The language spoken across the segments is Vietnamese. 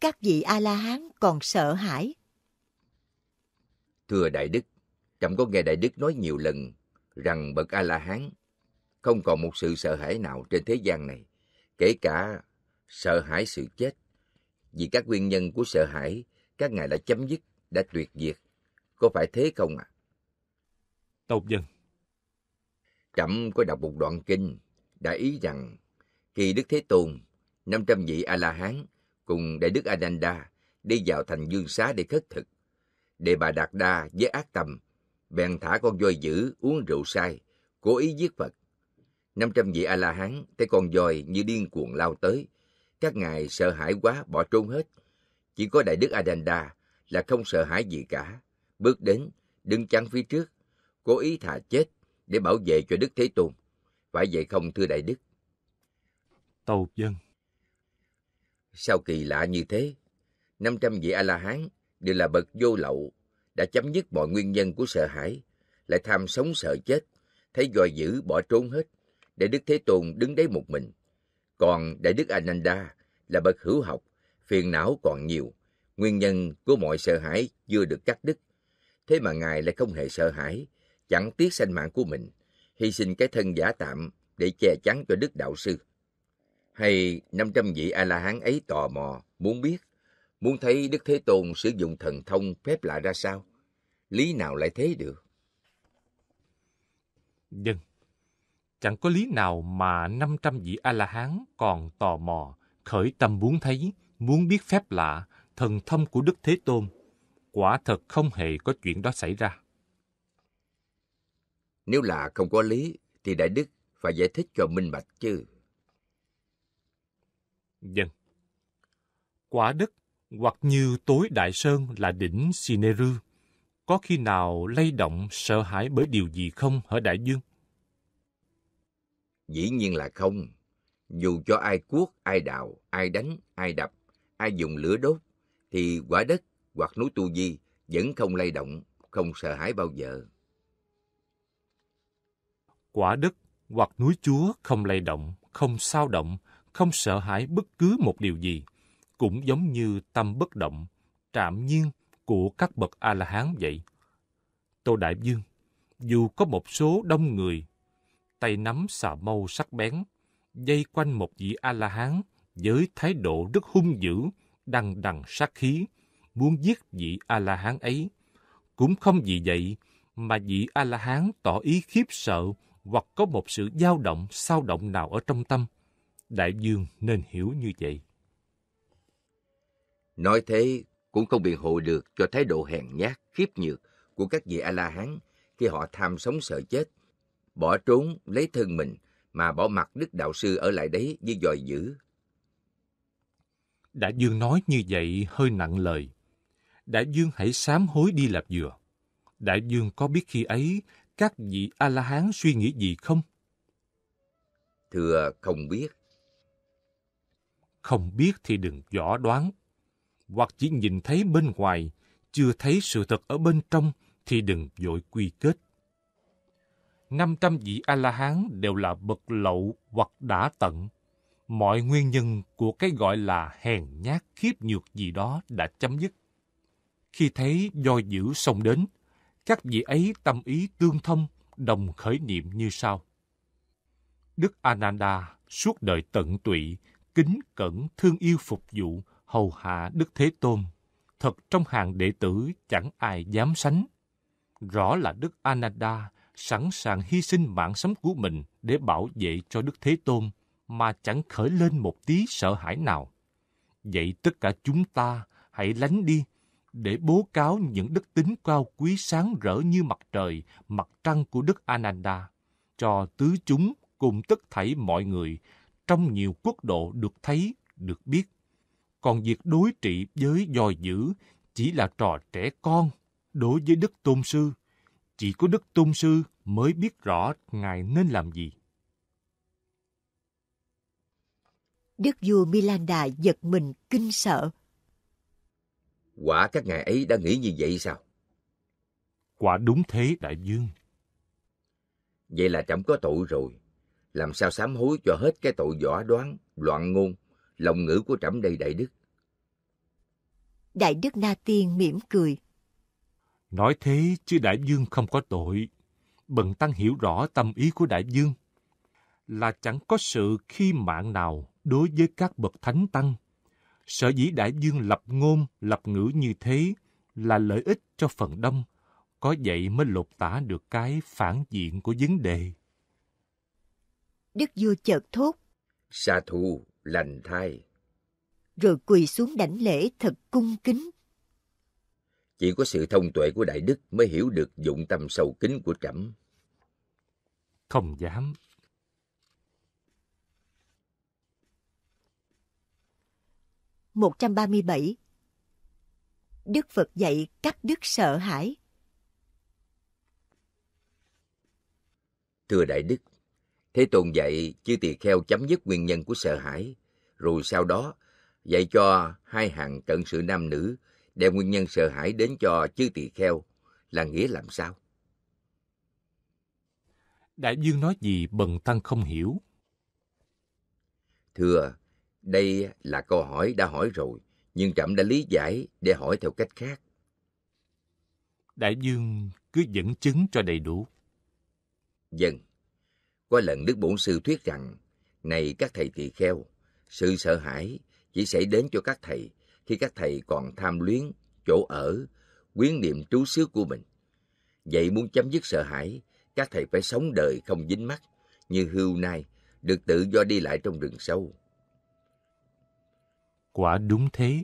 các vị A-la-hán còn sợ hãi. Thưa Đại Đức, Trầm có nghe Đại Đức nói nhiều lần rằng bậc A-la-hán không còn một sự sợ hãi nào trên thế gian này, kể cả sợ hãi sự chết. Vì các nguyên nhân của sợ hãi, các ngài đã chấm dứt, đã tuyệt diệt. Có phải thế không ạ? À? Tộc dân. Trẫm có đọc một đoạn kinh, đã ý rằng khi Đức Thế Tôn, 500 vị A-la-hán cùng đại đức Ananda đi vào thành dương xá để khất thực. Đề bà Đạt Đa với ác tâm, bèn thả con voi dữ uống rượu say, cố ý giết Phật. 500 vị A-la-hán thấy con voi như điên cuồng lao tới. Các ngài sợ hãi quá bỏ trốn hết. Chỉ có Đại Đức Adanda là không sợ hãi gì cả. Bước đến, đứng chắn phía trước, cố ý thà chết để bảo vệ cho Đức Thế Tôn. Phải vậy không thưa Đại Đức? Tâu dân Sao kỳ lạ như thế? 500 vị A-la-hán đều là bậc vô lậu, đã chấm dứt mọi nguyên nhân của sợ hãi, lại tham sống sợ chết, thấy dòi dữ bỏ trốn hết, để Đức Thế Tôn đứng đấy một mình. Còn Đại Đức Ananda là bậc hữu học, phiền não còn nhiều, nguyên nhân của mọi sợ hãi chưa được cắt đứt. Thế mà Ngài lại không hề sợ hãi, chẳng tiếc sanh mạng của mình, hy sinh cái thân giả tạm để che chắn cho Đức Đạo Sư hay 500 vị A-la-hán ấy tò mò, muốn biết, muốn thấy Đức Thế Tôn sử dụng thần thông phép lạ ra sao? Lý nào lại thế được? Dân, chẳng có lý nào mà 500 vị A-la-hán còn tò mò, khởi tâm muốn thấy, muốn biết phép lạ, thần thông của Đức Thế Tôn. Quả thật không hề có chuyện đó xảy ra. Nếu là không có lý, thì Đại Đức phải giải thích cho minh bạch chứ. Dân. Quả đất hoặc như tối đại sơn là đỉnh Sineru, có khi nào lay động sợ hãi bởi điều gì không ở đại dương? Dĩ nhiên là không. Dù cho ai cuốc, ai đào, ai đánh, ai đập, ai dùng lửa đốt, thì quả đất hoặc núi Tu Di vẫn không lay động, không sợ hãi bao giờ. Quả đất hoặc núi Chúa không lay động, không sao động không sợ hãi bất cứ một điều gì, cũng giống như tâm bất động, trạm nhiên của các bậc A-la-hán vậy. Tô Đại Dương, dù có một số đông người, tay nắm xà mâu sắc bén, dây quanh một vị A-la-hán với thái độ rất hung dữ, đằng đằng sát khí, muốn giết vị A-la-hán ấy. Cũng không vì vậy mà vị A-la-hán tỏ ý khiếp sợ hoặc có một sự dao động, sao động nào ở trong tâm. Đại Dương nên hiểu như vậy. Nói thế cũng không biện hộ được cho thái độ hèn nhát, khiếp nhược của các vị A-la-hán khi họ tham sống sợ chết, bỏ trốn lấy thân mình mà bỏ mặt Đức Đạo Sư ở lại đấy như dòi dữ. Đại Dương nói như vậy hơi nặng lời. Đại Dương hãy sám hối đi làm dừa. Đại Dương có biết khi ấy các vị A-la-hán suy nghĩ gì không? Thưa không biết không biết thì đừng võ đoán. Hoặc chỉ nhìn thấy bên ngoài, chưa thấy sự thật ở bên trong thì đừng vội quy kết. năm trăm vị A-la-hán đều là bậc lậu hoặc đã tận. Mọi nguyên nhân của cái gọi là hèn nhát khiếp nhược gì đó đã chấm dứt. Khi thấy voi dữ xông đến, các vị ấy tâm ý tương thông, đồng khởi niệm như sau. Đức Ananda suốt đời tận tụy, kính cẩn thương yêu phục vụ, hầu hạ Đức Thế Tôn. Thật trong hàng đệ tử chẳng ai dám sánh. Rõ là Đức Ananda sẵn sàng hy sinh mạng sống của mình để bảo vệ cho Đức Thế Tôn mà chẳng khởi lên một tí sợ hãi nào. Vậy tất cả chúng ta hãy lánh đi để bố cáo những đức tính cao quý sáng rỡ như mặt trời, mặt trăng của Đức Ananda, cho tứ chúng cùng tất thảy mọi người trong nhiều quốc độ được thấy, được biết. Còn việc đối trị với dòi dữ chỉ là trò trẻ con đối với Đức Tôn Sư. Chỉ có Đức Tôn Sư mới biết rõ Ngài nên làm gì. Đức vua Milanda giật mình kinh sợ. Quả các ngài ấy đã nghĩ như vậy sao? Quả đúng thế, đại dương. Vậy là chẳng có tội rồi làm sao sám hối cho hết cái tội võ đoán, loạn ngôn, lòng ngữ của trẫm đây đại đức. Đại đức Na Tiên mỉm cười. Nói thế chứ Đại Dương không có tội. Bần Tăng hiểu rõ tâm ý của Đại Dương là chẳng có sự khi mạng nào đối với các bậc thánh tăng. Sở dĩ Đại Dương lập ngôn, lập ngữ như thế là lợi ích cho phần đông, có vậy mới lột tả được cái phản diện của vấn đề. Đức vua chợt thốt. xa thù, lành thai. Rồi quỳ xuống đảnh lễ thật cung kính. Chỉ có sự thông tuệ của Đại Đức mới hiểu được dụng tâm sâu kính của trẫm. Không dám. một trăm ba mươi bảy Đức Phật dạy các đức sợ hãi. Thưa Đại Đức, Thế Tôn dạy chư tỳ kheo chấm dứt nguyên nhân của sợ hãi, rồi sau đó dạy cho hai hàng cận sự nam nữ đem nguyên nhân sợ hãi đến cho chư tỳ kheo là nghĩa làm sao? Đại Dương nói gì bần tăng không hiểu. Thưa, đây là câu hỏi đã hỏi rồi, nhưng trẫm đã lý giải để hỏi theo cách khác. Đại Dương cứ dẫn chứng cho đầy đủ. Dân. Vâng. Có lần Đức Bổn Sư thuyết rằng, này các thầy tỳ kheo, sự sợ hãi chỉ xảy đến cho các thầy khi các thầy còn tham luyến, chỗ ở, quyến niệm trú xứ của mình. Vậy muốn chấm dứt sợ hãi, các thầy phải sống đời không dính mắt, như hưu nay được tự do đi lại trong rừng sâu. Quả đúng thế.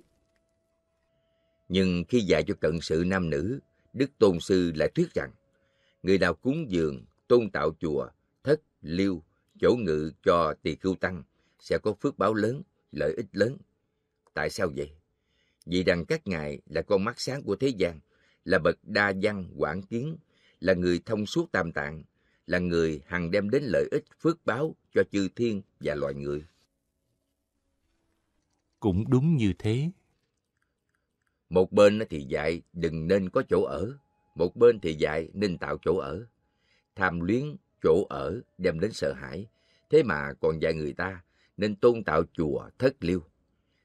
Nhưng khi dạy cho cận sự nam nữ, Đức Tôn Sư lại thuyết rằng, người nào cúng dường, tôn tạo chùa, liêu, chỗ ngự cho tỳ cưu tăng sẽ có phước báo lớn, lợi ích lớn. Tại sao vậy? Vì rằng các ngài là con mắt sáng của thế gian, là bậc đa văn quảng kiến, là người thông suốt tam tạng, là người hằng đem đến lợi ích phước báo cho chư thiên và loài người. Cũng đúng như thế. Một bên thì dạy đừng nên có chỗ ở, một bên thì dạy nên tạo chỗ ở. Tham luyến chỗ ở đem đến sợ hãi, thế mà còn dạy người ta nên tôn tạo chùa thất liêu.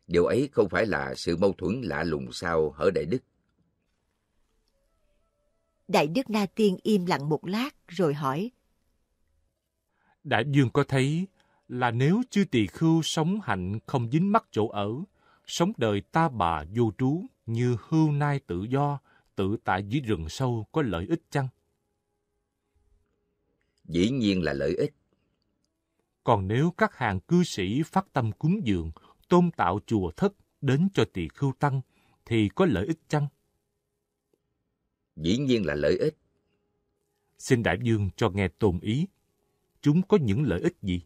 Điều ấy không phải là sự mâu thuẫn lạ lùng sao ở Đại Đức. Đại Đức Na Tiên im lặng một lát rồi hỏi. Đại Dương có thấy là nếu chư tỳ khưu sống hạnh không dính mắc chỗ ở, sống đời ta bà vô trú như hưu nai tự do, tự tại dưới rừng sâu có lợi ích chăng? dĩ nhiên là lợi ích. Còn nếu các hàng cư sĩ phát tâm cúng dường, tôn tạo chùa thất đến cho tỳ khưu tăng, thì có lợi ích chăng? Dĩ nhiên là lợi ích. Xin Đại Dương cho nghe tồn ý. Chúng có những lợi ích gì?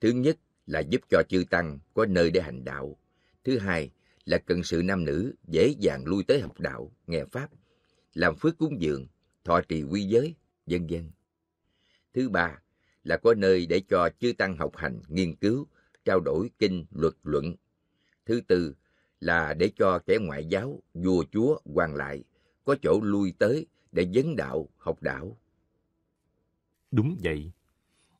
Thứ nhất là giúp cho chư Tăng có nơi để hành đạo. Thứ hai là cần sự nam nữ dễ dàng lui tới học đạo, nghe Pháp, làm phước cúng dường, thọ trì quy giới, vân vân. Thứ ba là có nơi để cho chư tăng học hành, nghiên cứu, trao đổi kinh, luật luận. Thứ tư là để cho kẻ ngoại giáo, vua chúa, quan lại có chỗ lui tới để vấn đạo, học đạo. Đúng vậy.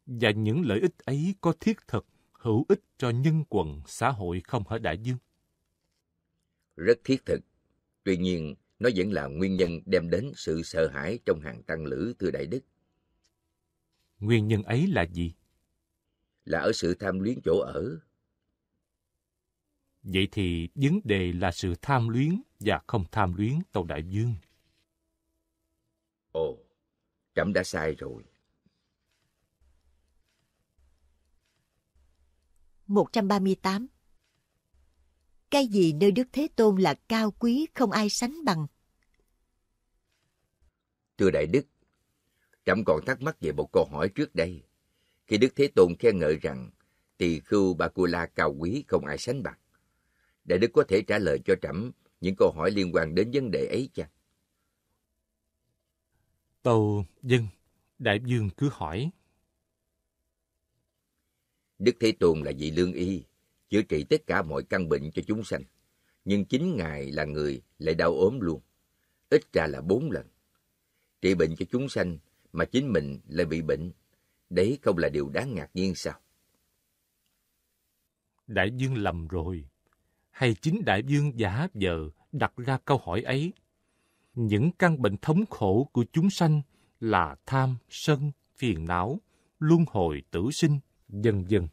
Và những lợi ích ấy có thiết thực, hữu ích cho nhân quần, xã hội không hả Đại Dương? Rất thiết thực. Tuy nhiên, nó vẫn là nguyên nhân đem đến sự sợ hãi trong hàng tăng lữ thưa đại đức nguyên nhân ấy là gì là ở sự tham luyến chỗ ở vậy thì vấn đề là sự tham luyến và không tham luyến tàu đại dương ồ trẫm đã sai rồi 138 cái gì nơi Đức Thế Tôn là cao quý không ai sánh bằng. Thưa Đại Đức, Trẫm còn thắc mắc về một câu hỏi trước đây. Khi Đức Thế Tôn khen ngợi rằng tỳ khưu Ba Cô La cao quý không ai sánh bằng, Đại Đức có thể trả lời cho Trẫm những câu hỏi liên quan đến vấn đề ấy chăng? Tâu dân, Đại Dương cứ hỏi. Đức Thế Tôn là vị lương y, chữa trị tất cả mọi căn bệnh cho chúng sanh. Nhưng chính Ngài là người lại đau ốm luôn, ít ra là bốn lần. Trị bệnh cho chúng sanh mà chính mình lại bị bệnh, đấy không là điều đáng ngạc nhiên sao? Đại dương lầm rồi, hay chính đại dương giả vờ đặt ra câu hỏi ấy? Những căn bệnh thống khổ của chúng sanh là tham, sân, phiền não, luân hồi tử sinh, dần dần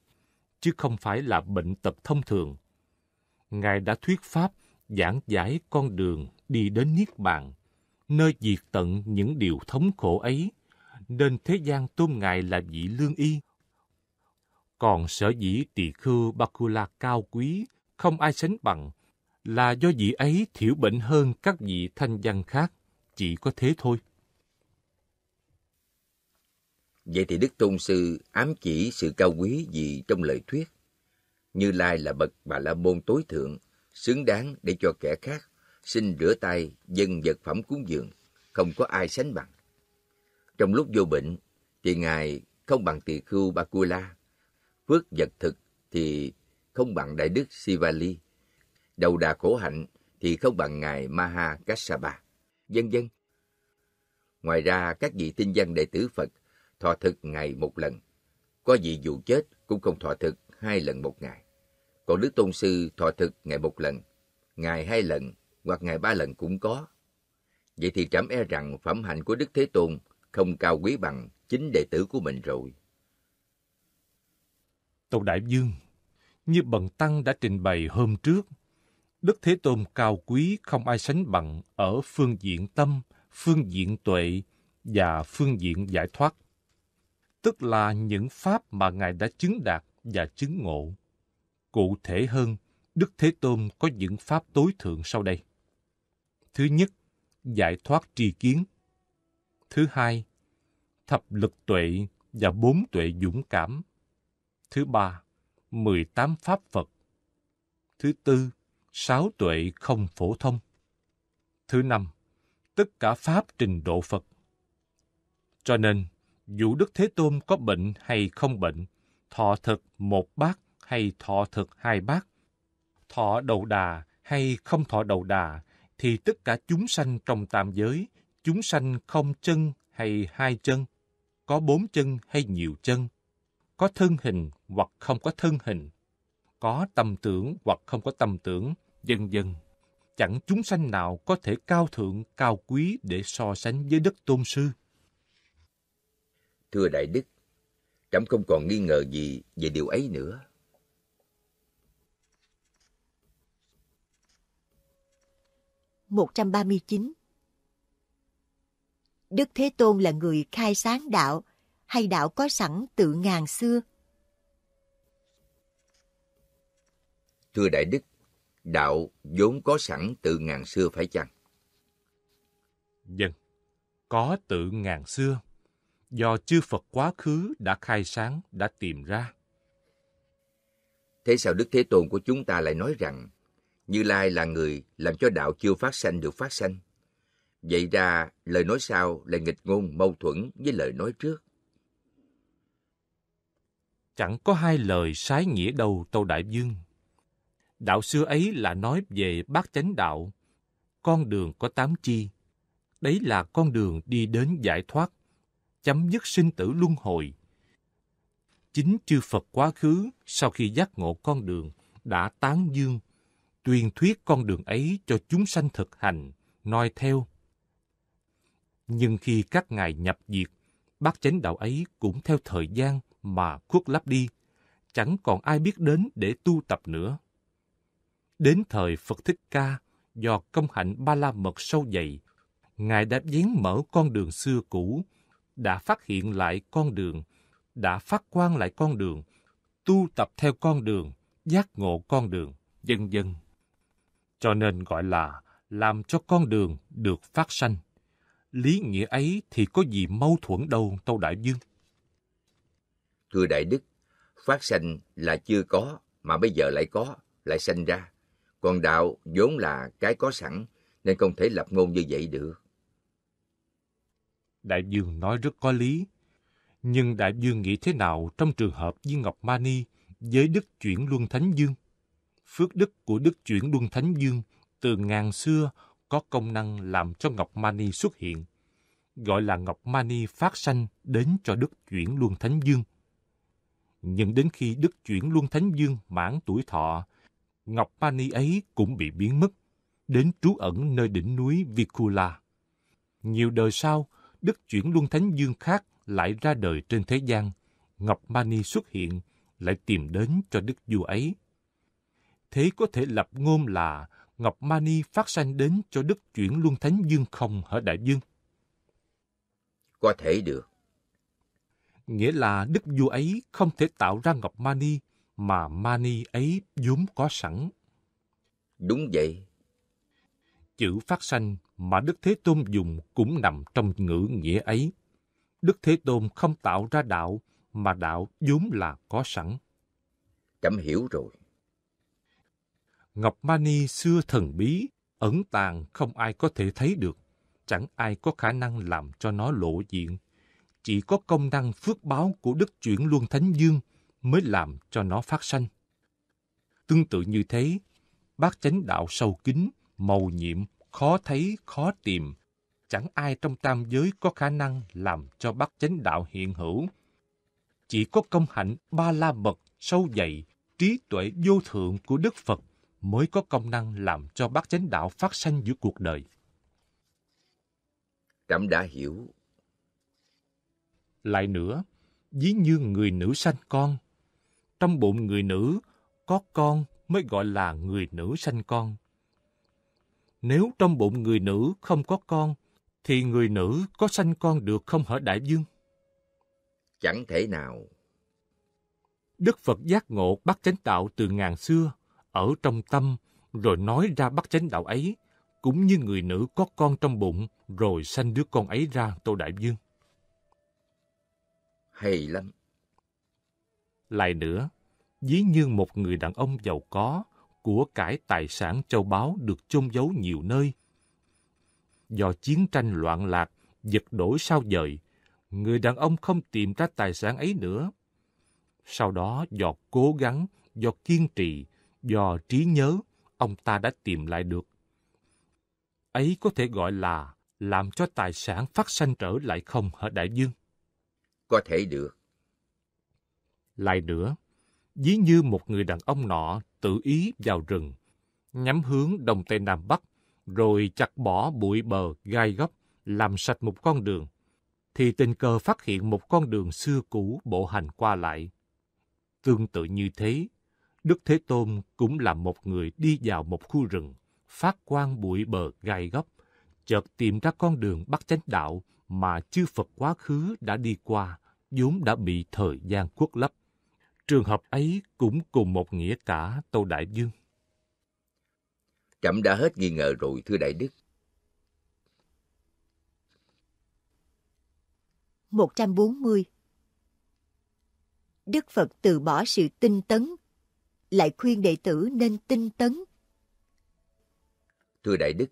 chứ không phải là bệnh tật thông thường. Ngài đã thuyết pháp, giảng giải con đường đi đến Niết Bàn, nơi diệt tận những điều thống khổ ấy, nên thế gian tôn Ngài là vị lương y. Còn sở dĩ tỳ khưu Bakula cao quý, không ai sánh bằng, là do vị ấy thiểu bệnh hơn các vị thanh văn khác, chỉ có thế thôi. Vậy thì Đức Tôn Sư ám chỉ sự cao quý gì trong lời thuyết? Như Lai là bậc bà la môn tối thượng, xứng đáng để cho kẻ khác xin rửa tay dân vật phẩm cúng dường, không có ai sánh bằng. Trong lúc vô bệnh, thì Ngài không bằng tỳ khưu Ba Cua phước vật thực thì không bằng Đại Đức Sivali, đầu đà khổ hạnh thì không bằng Ngài Maha Kassapa, vân dân. Ngoài ra, các vị tinh văn đệ tử Phật thọ thực ngày một lần. Có gì dù chết cũng không thọ thực hai lần một ngày. Còn Đức Tôn Sư thọ thực ngày một lần, ngày hai lần hoặc ngày ba lần cũng có. Vậy thì trẫm e rằng phẩm hạnh của Đức Thế Tôn không cao quý bằng chính đệ tử của mình rồi. Tâu Đại Dương, như Bần Tăng đã trình bày hôm trước, Đức Thế Tôn cao quý không ai sánh bằng ở phương diện tâm, phương diện tuệ và phương diện giải thoát tức là những pháp mà Ngài đã chứng đạt và chứng ngộ. Cụ thể hơn, Đức Thế Tôn có những pháp tối thượng sau đây. Thứ nhất, giải thoát tri kiến. Thứ hai, thập lực tuệ và bốn tuệ dũng cảm. Thứ ba, mười tám pháp Phật. Thứ tư, sáu tuệ không phổ thông. Thứ năm, tất cả pháp trình độ Phật. Cho nên, dù Đức Thế Tôn có bệnh hay không bệnh, thọ thực một bát hay thọ thực hai bát, thọ đầu đà hay không thọ đầu đà, thì tất cả chúng sanh trong tam giới, chúng sanh không chân hay hai chân, có bốn chân hay nhiều chân, có thân hình hoặc không có thân hình, có tâm tưởng hoặc không có tâm tưởng, dần dần, Chẳng chúng sanh nào có thể cao thượng, cao quý để so sánh với Đức Tôn Sư. Thưa Đại Đức, trẫm không còn nghi ngờ gì về điều ấy nữa. một trăm ba mươi chín Đức Thế Tôn là người khai sáng đạo, hay đạo có sẵn từ ngàn xưa? Thưa Đại Đức, đạo vốn có sẵn từ ngàn xưa phải chăng? vâng, có từ ngàn xưa do chư Phật quá khứ đã khai sáng, đã tìm ra. Thế sao Đức Thế Tôn của chúng ta lại nói rằng Như Lai là người làm cho đạo chưa phát sanh được phát sanh? Vậy ra, lời nói sau là nghịch ngôn mâu thuẫn với lời nói trước. Chẳng có hai lời sái nghĩa đâu Tô Đại Dương. Đạo xưa ấy là nói về bát chánh đạo, con đường có tám chi. Đấy là con đường đi đến giải thoát, chấm dứt sinh tử luân hồi. Chính chư Phật quá khứ sau khi giác ngộ con đường đã tán dương, tuyên thuyết con đường ấy cho chúng sanh thực hành, noi theo. Nhưng khi các ngài nhập diệt, bát chánh đạo ấy cũng theo thời gian mà khuất lấp đi, chẳng còn ai biết đến để tu tập nữa. Đến thời Phật Thích Ca, do công hạnh ba la mật sâu dày, Ngài đã vén mở con đường xưa cũ đã phát hiện lại con đường, đã phát quan lại con đường, tu tập theo con đường, giác ngộ con đường, dân dân. Cho nên gọi là làm cho con đường được phát sanh. Lý nghĩa ấy thì có gì mâu thuẫn đâu Tâu Đại Dương. Thưa Đại Đức, phát sanh là chưa có mà bây giờ lại có, lại sanh ra. Còn đạo vốn là cái có sẵn nên không thể lập ngôn như vậy được. Đại Dương nói rất có lý. Nhưng Đại Dương nghĩ thế nào trong trường hợp Viên Ngọc Mani với đức chuyển Luân Thánh Dương? Phước đức của đức chuyển Luân Thánh Dương từ ngàn xưa có công năng làm cho Ngọc Mani xuất hiện, gọi là Ngọc Mani phát sanh đến cho đức chuyển Luân Thánh Dương. Nhưng đến khi đức chuyển Luân Thánh Dương mãn tuổi thọ, Ngọc Mani ấy cũng bị biến mất, đến trú ẩn nơi đỉnh núi Vikula. Nhiều đời sau, đức chuyển luân thánh dương khác lại ra đời trên thế gian, Ngọc Mani xuất hiện, lại tìm đến cho đức vua ấy. Thế có thể lập ngôn là Ngọc Mani phát sanh đến cho đức chuyển luân thánh dương không ở đại dương? Có thể được. Nghĩa là đức vua ấy không thể tạo ra Ngọc Mani mà Mani ấy vốn có sẵn. Đúng vậy, chữ phát sanh mà Đức Thế Tôn dùng cũng nằm trong ngữ nghĩa ấy. Đức Thế Tôn không tạo ra đạo, mà đạo vốn là có sẵn. Chấm hiểu rồi. Ngọc Mani xưa thần bí, ẩn tàng không ai có thể thấy được, chẳng ai có khả năng làm cho nó lộ diện. Chỉ có công năng phước báo của đức chuyển luân thánh dương mới làm cho nó phát sanh. Tương tự như thế, bác chánh đạo sâu kín màu nhiệm, khó thấy, khó tìm. Chẳng ai trong tam giới có khả năng làm cho bát chánh đạo hiện hữu. Chỉ có công hạnh ba la mật, sâu dày, trí tuệ vô thượng của Đức Phật mới có công năng làm cho bát chánh đạo phát sanh giữa cuộc đời. Trẫm đã hiểu. Lại nữa, ví như người nữ sanh con. Trong bụng người nữ, có con mới gọi là người nữ sanh con nếu trong bụng người nữ không có con, thì người nữ có sanh con được không hở Đại Dương? Chẳng thể nào. Đức Phật giác ngộ bắt chánh đạo từ ngàn xưa, ở trong tâm, rồi nói ra bắt chánh đạo ấy, cũng như người nữ có con trong bụng, rồi sanh đứa con ấy ra Tô Đại Dương. Hay lắm! Lại nữa, dí như một người đàn ông giàu có, của cải tài sản châu báu được chôn giấu nhiều nơi. Do chiến tranh loạn lạc, giật đổi sao dời, người đàn ông không tìm ra tài sản ấy nữa. Sau đó do cố gắng, do kiên trì, do trí nhớ, ông ta đã tìm lại được. Ấy có thể gọi là làm cho tài sản phát sanh trở lại không ở đại dương? Có thể được. Lại nữa, ví như một người đàn ông nọ tự ý vào rừng, nhắm hướng đông tây nam bắc, rồi chặt bỏ bụi bờ gai góc, làm sạch một con đường, thì tình cờ phát hiện một con đường xưa cũ bộ hành qua lại. Tương tự như thế, Đức Thế Tôn cũng là một người đi vào một khu rừng, phát quang bụi bờ gai góc, chợt tìm ra con đường bắt chánh đạo mà chư Phật quá khứ đã đi qua, vốn đã bị thời gian quốc lấp trường hợp ấy cũng cùng một nghĩa cả Tô Đại Dương. Trẫm đã hết nghi ngờ rồi, thưa Đại Đức. một trăm bốn mươi. Đức Phật từ bỏ sự tinh tấn, lại khuyên đệ tử nên tinh tấn. Thưa Đại Đức,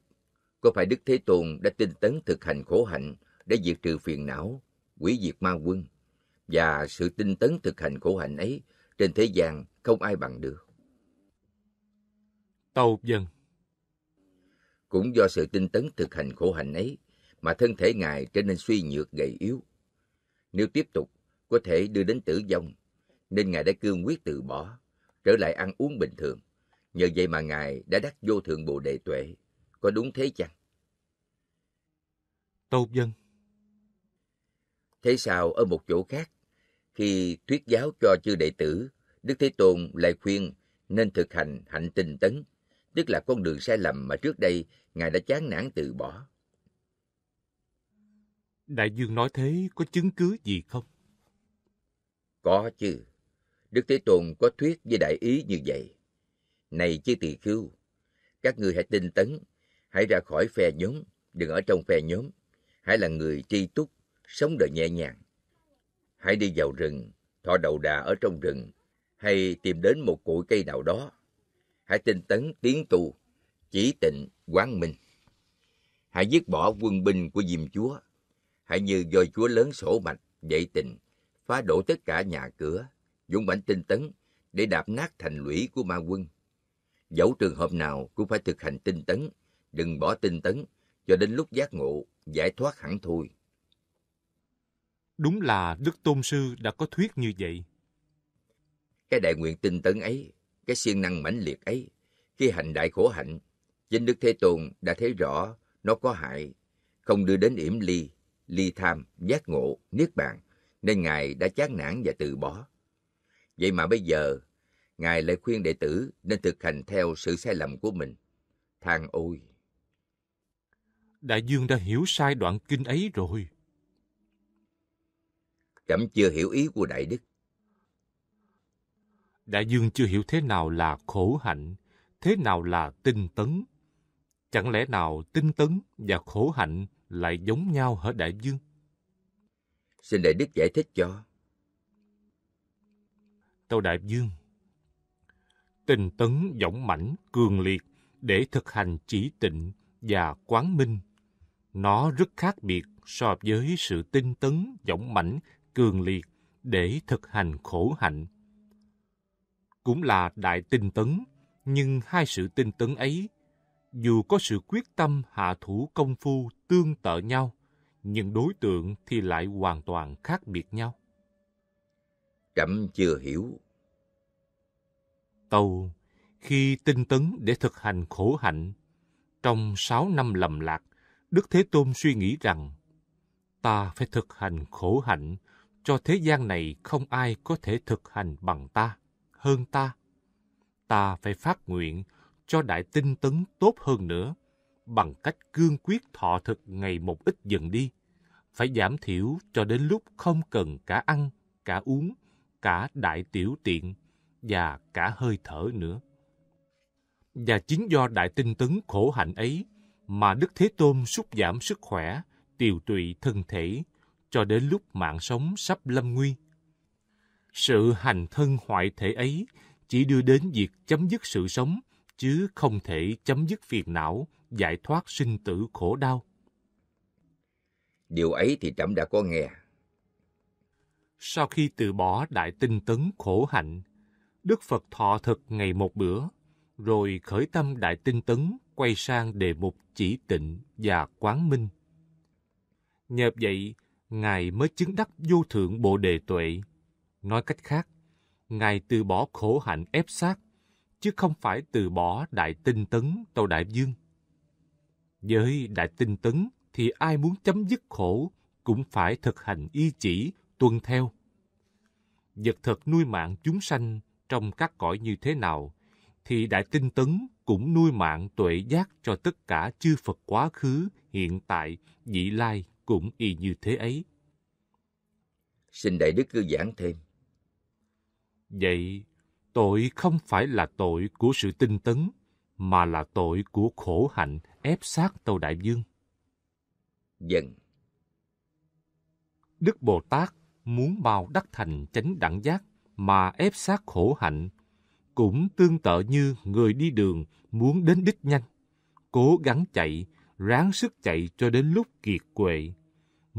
có phải Đức Thế Tôn đã tinh tấn thực hành khổ hạnh để diệt trừ phiền não, quỷ diệt ma quân, và sự tinh tấn thực hành khổ hạnh ấy trên thế gian không ai bằng được. Tâu dân Cũng do sự tinh tấn thực hành khổ hạnh ấy mà thân thể Ngài trở nên suy nhược gầy yếu. Nếu tiếp tục, có thể đưa đến tử vong, nên Ngài đã cương quyết từ bỏ, trở lại ăn uống bình thường. Nhờ vậy mà Ngài đã đắc vô thượng bồ đề tuệ. Có đúng thế chăng? Tâu dân Thế sao ở một chỗ khác khi thuyết giáo cho chư đệ tử, Đức Thế Tôn lại khuyên nên thực hành hạnh tinh tấn, tức là con đường sai lầm mà trước đây Ngài đã chán nản từ bỏ. Đại Dương nói thế có chứng cứ gì không? Có chứ. Đức Thế Tôn có thuyết với đại ý như vậy. Này chư tỳ khưu, các ngươi hãy tinh tấn, hãy ra khỏi phe nhóm, đừng ở trong phe nhóm. Hãy là người tri túc, sống đời nhẹ nhàng hãy đi vào rừng, thọ đầu đà ở trong rừng, hay tìm đến một cụi cây nào đó. Hãy tinh tấn tiến tu, chỉ tịnh, quán minh. Hãy dứt bỏ quân binh của diêm chúa. Hãy như voi chúa lớn sổ mạch, dậy tình, phá đổ tất cả nhà cửa, dũng mãnh tinh tấn để đạp nát thành lũy của ma quân. Dẫu trường hợp nào cũng phải thực hành tinh tấn, đừng bỏ tinh tấn cho đến lúc giác ngộ, giải thoát hẳn thôi. Đúng là Đức Tôn Sư đã có thuyết như vậy. Cái đại nguyện tinh tấn ấy, cái siêng năng mãnh liệt ấy, khi hành đại khổ hạnh, chính Đức Thế Tôn đã thấy rõ nó có hại, không đưa đến yểm ly, ly tham, giác ngộ, niết bàn, nên Ngài đã chán nản và từ bỏ. Vậy mà bây giờ, Ngài lại khuyên đệ tử nên thực hành theo sự sai lầm của mình. Thang ôi! Đại Dương đã hiểu sai đoạn kinh ấy rồi trẫm chưa hiểu ý của đại đức đại dương chưa hiểu thế nào là khổ hạnh thế nào là tinh tấn chẳng lẽ nào tinh tấn và khổ hạnh lại giống nhau hả đại dương xin đại đức giải thích cho tâu đại dương tinh tấn dõng mãnh cường liệt để thực hành chỉ tịnh và quán minh nó rất khác biệt so với sự tinh tấn dõng mãnh cường liệt để thực hành khổ hạnh. Cũng là đại tinh tấn, nhưng hai sự tinh tấn ấy, dù có sự quyết tâm hạ thủ công phu tương tự nhau, nhưng đối tượng thì lại hoàn toàn khác biệt nhau. Trẫm chưa hiểu. Tâu, khi tinh tấn để thực hành khổ hạnh, trong sáu năm lầm lạc, Đức Thế Tôn suy nghĩ rằng, ta phải thực hành khổ hạnh cho thế gian này không ai có thể thực hành bằng ta, hơn ta. Ta phải phát nguyện cho đại tinh tấn tốt hơn nữa, bằng cách cương quyết thọ thực ngày một ít dần đi, phải giảm thiểu cho đến lúc không cần cả ăn, cả uống, cả đại tiểu tiện và cả hơi thở nữa. Và chính do đại tinh tấn khổ hạnh ấy mà Đức Thế Tôn sút giảm sức khỏe, tiều tụy thân thể, cho đến lúc mạng sống sắp lâm nguy. Sự hành thân hoại thể ấy chỉ đưa đến việc chấm dứt sự sống, chứ không thể chấm dứt phiền não, giải thoát sinh tử khổ đau. Điều ấy thì trẫm đã có nghe. Sau khi từ bỏ đại tinh tấn khổ hạnh, Đức Phật thọ thực ngày một bữa, rồi khởi tâm đại tinh tấn quay sang đề mục chỉ tịnh và quán minh. Nhờ vậy, Ngài mới chứng đắc vô thượng bộ đề tuệ. Nói cách khác, Ngài từ bỏ khổ hạnh ép sát, chứ không phải từ bỏ đại tinh tấn tâu đại dương. Với đại tinh tấn thì ai muốn chấm dứt khổ cũng phải thực hành y chỉ, tuân theo. Vật thật nuôi mạng chúng sanh trong các cõi như thế nào, thì đại tinh tấn cũng nuôi mạng tuệ giác cho tất cả chư Phật quá khứ, hiện tại, vị lai cũng y như thế ấy. Xin Đại Đức cứ giảng thêm. Vậy, tội không phải là tội của sự tinh tấn, mà là tội của khổ hạnh ép sát tàu đại dương. Dần. Vâng. Đức Bồ Tát muốn bao đắc thành chánh đẳng giác mà ép sát khổ hạnh cũng tương tự như người đi đường muốn đến đích nhanh cố gắng chạy ráng sức chạy cho đến lúc kiệt quệ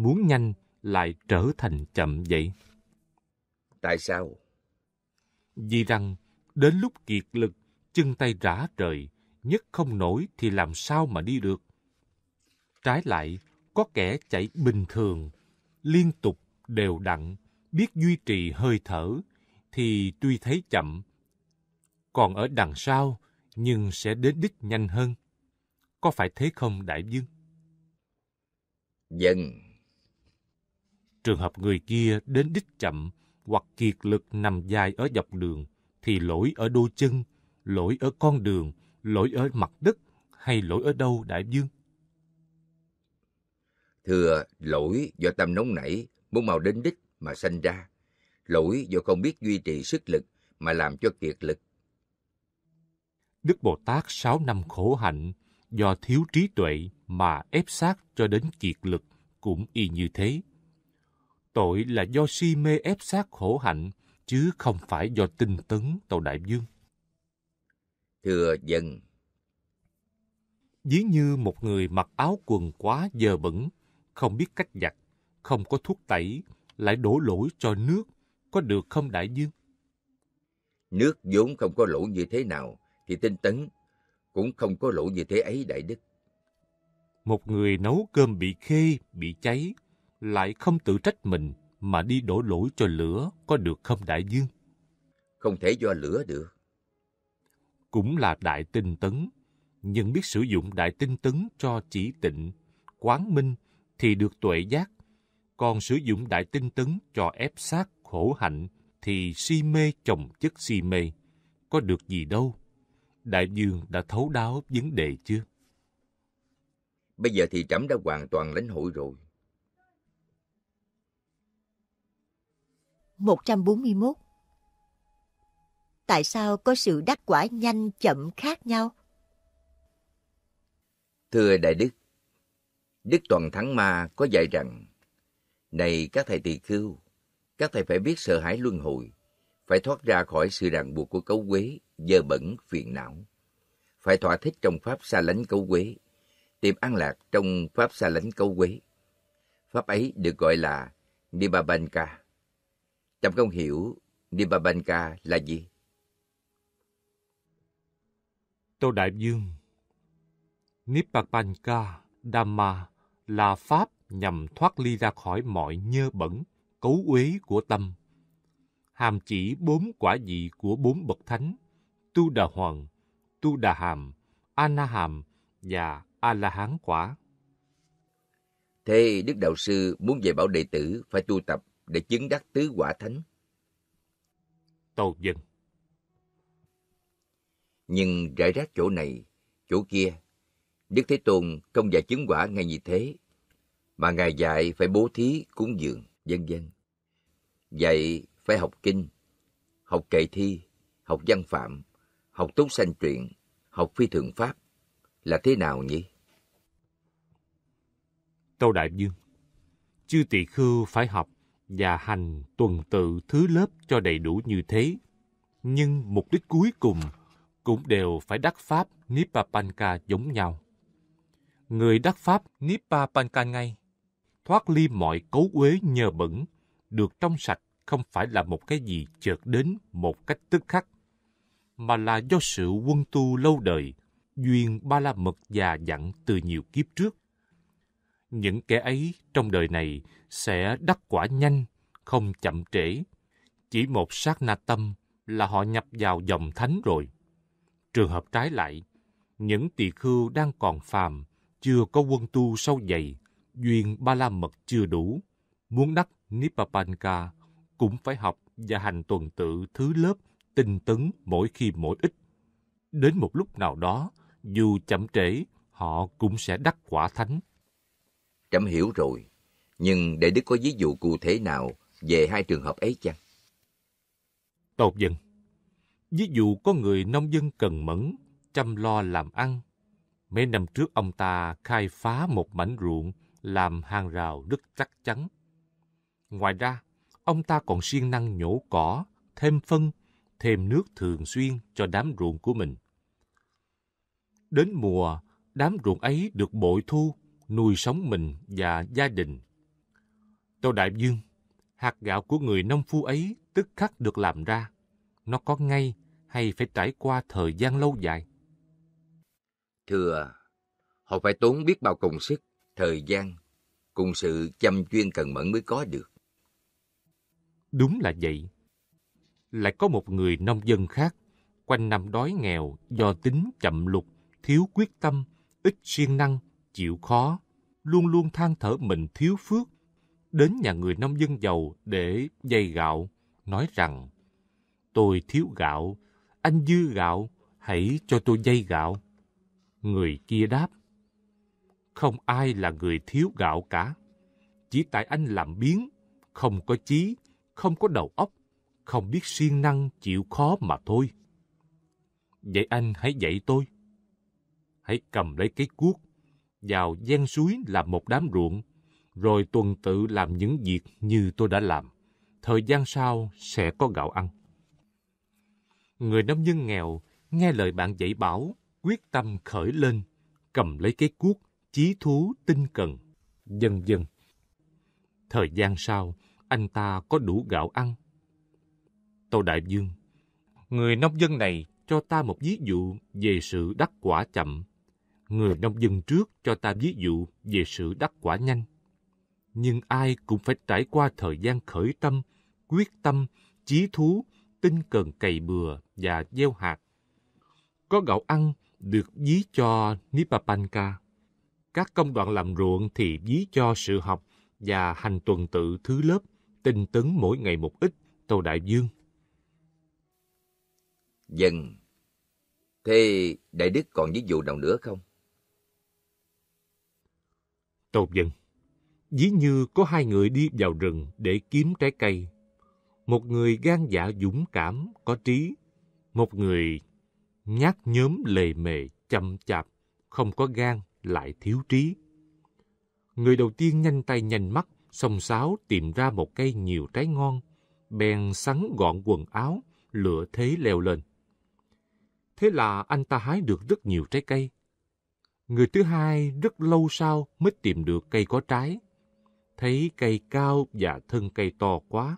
muốn nhanh lại trở thành chậm vậy? Tại sao? Vì rằng, đến lúc kiệt lực, chân tay rã rời, nhất không nổi thì làm sao mà đi được? Trái lại, có kẻ chạy bình thường, liên tục, đều đặn, biết duy trì hơi thở, thì tuy thấy chậm, còn ở đằng sau, nhưng sẽ đến đích nhanh hơn. Có phải thế không, Đại Dương? Dân, vâng trường hợp người kia đến đích chậm hoặc kiệt lực nằm dài ở dọc đường, thì lỗi ở đôi chân, lỗi ở con đường, lỗi ở mặt đất hay lỗi ở đâu đại dương? Thưa, lỗi do tâm nóng nảy, muốn mau đến đích mà sanh ra. Lỗi do không biết duy trì sức lực mà làm cho kiệt lực. Đức Bồ Tát sáu năm khổ hạnh, do thiếu trí tuệ mà ép sát cho đến kiệt lực cũng y như thế tội là do si mê ép sát khổ hạnh, chứ không phải do tinh tấn tàu đại dương. Thưa dân, ví như một người mặc áo quần quá dơ bẩn, không biết cách giặt, không có thuốc tẩy, lại đổ lỗi cho nước, có được không đại dương? Nước vốn không có lỗ như thế nào, thì tinh tấn cũng không có lỗ như thế ấy đại đức. Một người nấu cơm bị khê, bị cháy, lại không tự trách mình mà đi đổ lỗi cho lửa có được không đại dương? Không thể do lửa được. Cũng là đại tinh tấn, nhưng biết sử dụng đại tinh tấn cho chỉ tịnh, quán minh thì được tuệ giác, còn sử dụng đại tinh tấn cho ép sát khổ hạnh thì si mê chồng chất si mê, có được gì đâu. Đại dương đã thấu đáo vấn đề chưa? Bây giờ thì trẫm đã hoàn toàn lãnh hội rồi 141 Tại sao có sự đắc quả nhanh chậm khác nhau? Thưa Đại Đức, Đức Toàn Thắng Ma có dạy rằng Này các thầy tỳ khưu, các thầy phải biết sợ hãi luân hồi, phải thoát ra khỏi sự ràng buộc của cấu quế, dơ bẩn, phiền não. Phải thỏa thích trong pháp xa lánh cấu quế, tìm an lạc trong pháp xa lánh cấu quế. Pháp ấy được gọi là Nibbana Trầm không hiểu Nibbabanga là gì? Tô Đại Dương Nibbabanga Dhamma là pháp nhằm thoát ly ra khỏi mọi nhơ bẩn, cấu uế của tâm. Hàm chỉ bốn quả vị của bốn bậc thánh, Tu Đà Hoàng, Tu Đà Hàm, Ana Hàm và A-la-hán quả. Thế Đức Đạo Sư muốn dạy bảo đệ tử phải tu tập để chứng đắc tứ quả thánh. Tô Dân Nhưng rải rác chỗ này, chỗ kia, Đức Thế Tôn không dạy chứng quả ngay như thế, mà Ngài dạy phải bố thí, cúng dường, vân vân. Dạy phải học kinh, học kệ thi, học văn phạm, học túc sanh truyện, học phi thường pháp là thế nào nhỉ? Tâu Đại Dương Chư Tỳ Khưu phải học và hành tuần tự thứ lớp cho đầy đủ như thế. Nhưng mục đích cuối cùng cũng đều phải đắc pháp Nippapanka giống nhau. Người đắc pháp Nippapanka ngay, thoát ly mọi cấu uế nhờ bẩn, được trong sạch không phải là một cái gì chợt đến một cách tức khắc, mà là do sự quân tu lâu đời, duyên ba la mật già dặn từ nhiều kiếp trước những kẻ ấy trong đời này sẽ đắc quả nhanh, không chậm trễ. Chỉ một sát na tâm là họ nhập vào dòng thánh rồi. Trường hợp trái lại, những tỳ khưu đang còn phàm, chưa có quân tu sâu dày, duyên ba la mật chưa đủ, muốn đắc Nipapanka cũng phải học và hành tuần tự thứ lớp tinh tấn mỗi khi mỗi ít. Đến một lúc nào đó, dù chậm trễ, họ cũng sẽ đắc quả thánh. Trẫm hiểu rồi, nhưng để Đức có ví dụ cụ thể nào về hai trường hợp ấy chăng? Tột dân Ví dụ có người nông dân cần mẫn, chăm lo làm ăn. Mấy năm trước ông ta khai phá một mảnh ruộng, làm hàng rào rất chắc chắn. Ngoài ra, ông ta còn siêng năng nhổ cỏ, thêm phân, thêm nước thường xuyên cho đám ruộng của mình. Đến mùa, đám ruộng ấy được bội thu nuôi sống mình và gia đình. Tô Đại Dương, hạt gạo của người nông phu ấy tức khắc được làm ra. Nó có ngay hay phải trải qua thời gian lâu dài? Thưa, họ phải tốn biết bao công sức, thời gian, cùng sự chăm chuyên cần mẫn mới có được. Đúng là vậy. Lại có một người nông dân khác, quanh năm đói nghèo do tính chậm lục, thiếu quyết tâm, ít siêng năng, chịu khó, luôn luôn than thở mình thiếu phước, đến nhà người nông dân giàu để dây gạo, nói rằng, tôi thiếu gạo, anh dư gạo, hãy cho tôi dây gạo. Người kia đáp, không ai là người thiếu gạo cả. Chỉ tại anh làm biến, không có chí, không có đầu óc, không biết siêng năng chịu khó mà thôi. Vậy anh hãy dạy tôi. Hãy cầm lấy cái cuốc, vào gian suối làm một đám ruộng, rồi tuần tự làm những việc như tôi đã làm. Thời gian sau sẽ có gạo ăn. Người nông dân nghèo nghe lời bạn dạy bảo, quyết tâm khởi lên, cầm lấy cái cuốc, chí thú tinh cần, dần dần. Thời gian sau, anh ta có đủ gạo ăn. Tô Đại Dương, người nông dân này cho ta một ví dụ về sự đắc quả chậm Người nông dân trước cho ta ví dụ về sự đắc quả nhanh. Nhưng ai cũng phải trải qua thời gian khởi tâm, quyết tâm, chí thú, tinh cần cày bừa và gieo hạt. Có gạo ăn được ví cho Nipapanka. Các công đoạn làm ruộng thì ví cho sự học và hành tuần tự thứ lớp, tinh tấn mỗi ngày một ít, Tô Đại Dương. Dần. Vâng. Thế Đại Đức còn ví dụ nào nữa không? Tôn dân, ví như có hai người đi vào rừng để kiếm trái cây. Một người gan dạ dũng cảm, có trí. Một người nhát nhóm lề mề, chậm chạp, không có gan, lại thiếu trí. Người đầu tiên nhanh tay nhanh mắt, song sáo tìm ra một cây nhiều trái ngon, bèn sắn gọn quần áo, lựa thế leo lên. Thế là anh ta hái được rất nhiều trái cây, Người thứ hai rất lâu sau mới tìm được cây có trái. Thấy cây cao và thân cây to quá,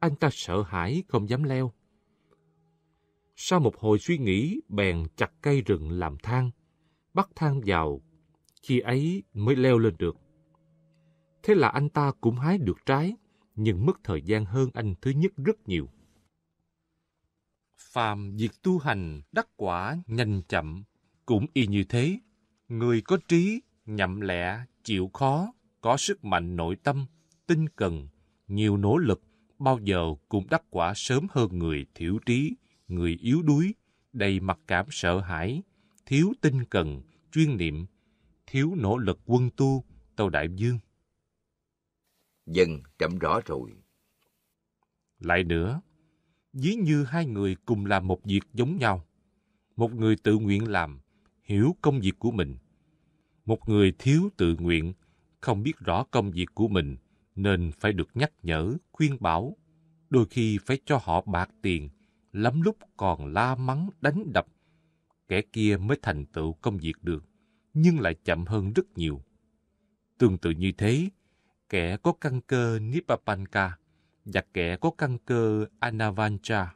anh ta sợ hãi không dám leo. Sau một hồi suy nghĩ, bèn chặt cây rừng làm thang, bắt thang vào, khi ấy mới leo lên được. Thế là anh ta cũng hái được trái, nhưng mất thời gian hơn anh thứ nhất rất nhiều. Phàm việc tu hành đắc quả nhanh chậm cũng y như thế Người có trí, nhậm lẹ, chịu khó, có sức mạnh nội tâm, tinh cần, nhiều nỗ lực, bao giờ cũng đắc quả sớm hơn người thiểu trí, người yếu đuối, đầy mặc cảm sợ hãi, thiếu tinh cần, chuyên niệm, thiếu nỗ lực quân tu, Tâu Đại Dương. dần chậm rõ rồi. Lại nữa, ví như hai người cùng làm một việc giống nhau. Một người tự nguyện làm, hiểu công việc của mình. Một người thiếu tự nguyện, không biết rõ công việc của mình, nên phải được nhắc nhở, khuyên bảo. Đôi khi phải cho họ bạc tiền, lắm lúc còn la mắng, đánh đập. Kẻ kia mới thành tựu công việc được, nhưng lại chậm hơn rất nhiều. Tương tự như thế, kẻ có căn cơ Nipapanka và kẻ có căn cơ Anavancha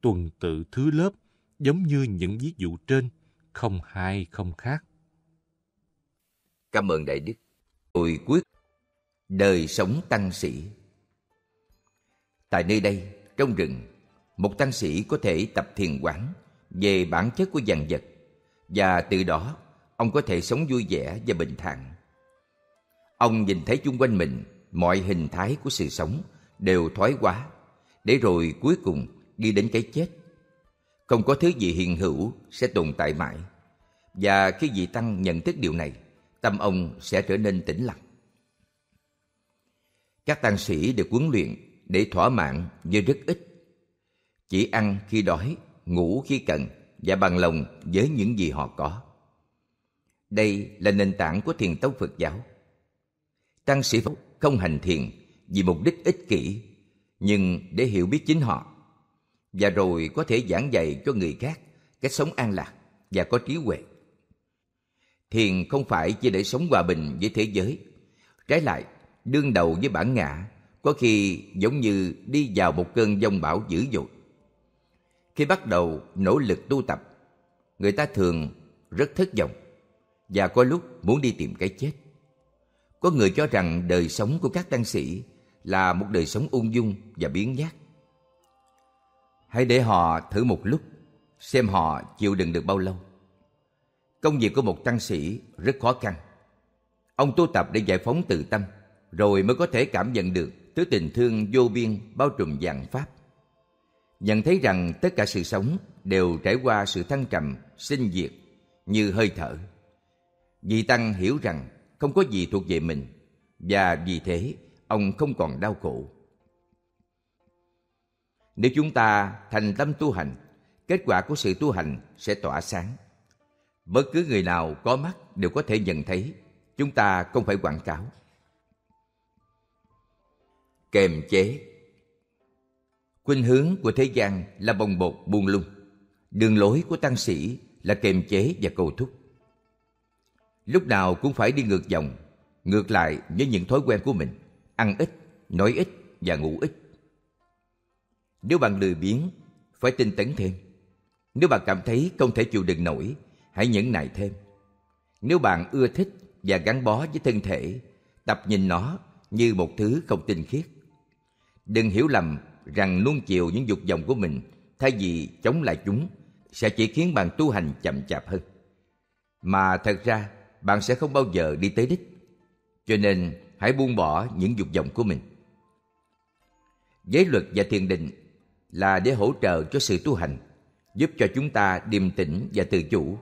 tuần tự thứ lớp giống như những ví dụ trên không hai không khác. Cảm ơn Đại Đức. Tôi quyết đời sống tăng sĩ. Tại nơi đây, trong rừng, một tăng sĩ có thể tập thiền quán về bản chất của dàn vật và từ đó ông có thể sống vui vẻ và bình thản. Ông nhìn thấy chung quanh mình mọi hình thái của sự sống đều thoái hóa để rồi cuối cùng đi đến cái chết không có thứ gì hiện hữu sẽ tồn tại mãi và khi vị tăng nhận thức điều này tâm ông sẽ trở nên tĩnh lặng các tăng sĩ được huấn luyện để thỏa mãn như rất ít chỉ ăn khi đói ngủ khi cần và bằng lòng với những gì họ có đây là nền tảng của thiền tông phật giáo tăng sĩ phúc không hành thiền vì mục đích ích kỷ nhưng để hiểu biết chính họ và rồi có thể giảng dạy cho người khác cách sống an lạc và có trí huệ. Thiền không phải chỉ để sống hòa bình với thế giới. Trái lại, đương đầu với bản ngã có khi giống như đi vào một cơn giông bão dữ dội. Khi bắt đầu nỗ lực tu tập, người ta thường rất thất vọng và có lúc muốn đi tìm cái chết. Có người cho rằng đời sống của các tăng sĩ là một đời sống ung dung và biến nhát hãy để họ thử một lúc xem họ chịu đựng được bao lâu công việc của một tăng sĩ rất khó khăn ông tu tập để giải phóng từ tâm rồi mới có thể cảm nhận được thứ tình thương vô biên bao trùm vạn pháp nhận thấy rằng tất cả sự sống đều trải qua sự thăng trầm sinh diệt như hơi thở vị tăng hiểu rằng không có gì thuộc về mình và vì thế ông không còn đau khổ nếu chúng ta thành tâm tu hành, kết quả của sự tu hành sẽ tỏa sáng. Bất cứ người nào có mắt đều có thể nhận thấy, chúng ta không phải quảng cáo. Kềm chế Khuynh hướng của thế gian là bồng bột buông lung. Đường lối của tăng sĩ là kềm chế và cầu thúc. Lúc nào cũng phải đi ngược dòng, ngược lại với những thói quen của mình, ăn ít, nói ít và ngủ ít nếu bạn lười biếng, phải tinh tấn thêm. Nếu bạn cảm thấy không thể chịu đựng nổi, hãy nhẫn nại thêm. Nếu bạn ưa thích và gắn bó với thân thể, tập nhìn nó như một thứ không tinh khiết. Đừng hiểu lầm rằng luôn chiều những dục vọng của mình thay vì chống lại chúng sẽ chỉ khiến bạn tu hành chậm chạp hơn. Mà thật ra bạn sẽ không bao giờ đi tới đích. Cho nên hãy buông bỏ những dục vọng của mình. Giới luật và thiền định là để hỗ trợ cho sự tu hành, giúp cho chúng ta điềm tĩnh và tự chủ.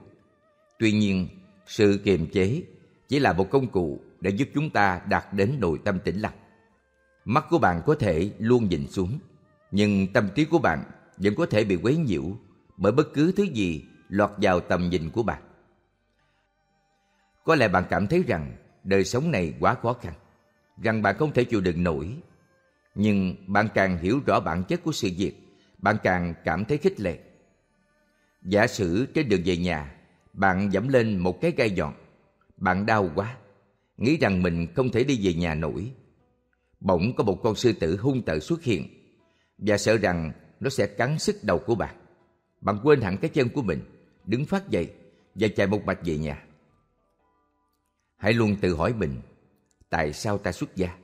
Tuy nhiên, sự kiềm chế chỉ là một công cụ để giúp chúng ta đạt đến nội tâm tĩnh lặng. Mắt của bạn có thể luôn nhìn xuống, nhưng tâm trí của bạn vẫn có thể bị quấy nhiễu bởi bất cứ thứ gì lọt vào tầm nhìn của bạn. Có lẽ bạn cảm thấy rằng đời sống này quá khó khăn, rằng bạn không thể chịu đựng nổi nhưng bạn càng hiểu rõ bản chất của sự việc bạn càng cảm thấy khích lệ giả sử trên đường về nhà bạn dẫm lên một cái gai nhọn bạn đau quá nghĩ rằng mình không thể đi về nhà nổi bỗng có một con sư tử hung tợn xuất hiện và sợ rằng nó sẽ cắn sức đầu của bạn bạn quên hẳn cái chân của mình đứng phát dậy và chạy một mạch về nhà hãy luôn tự hỏi mình tại sao ta xuất gia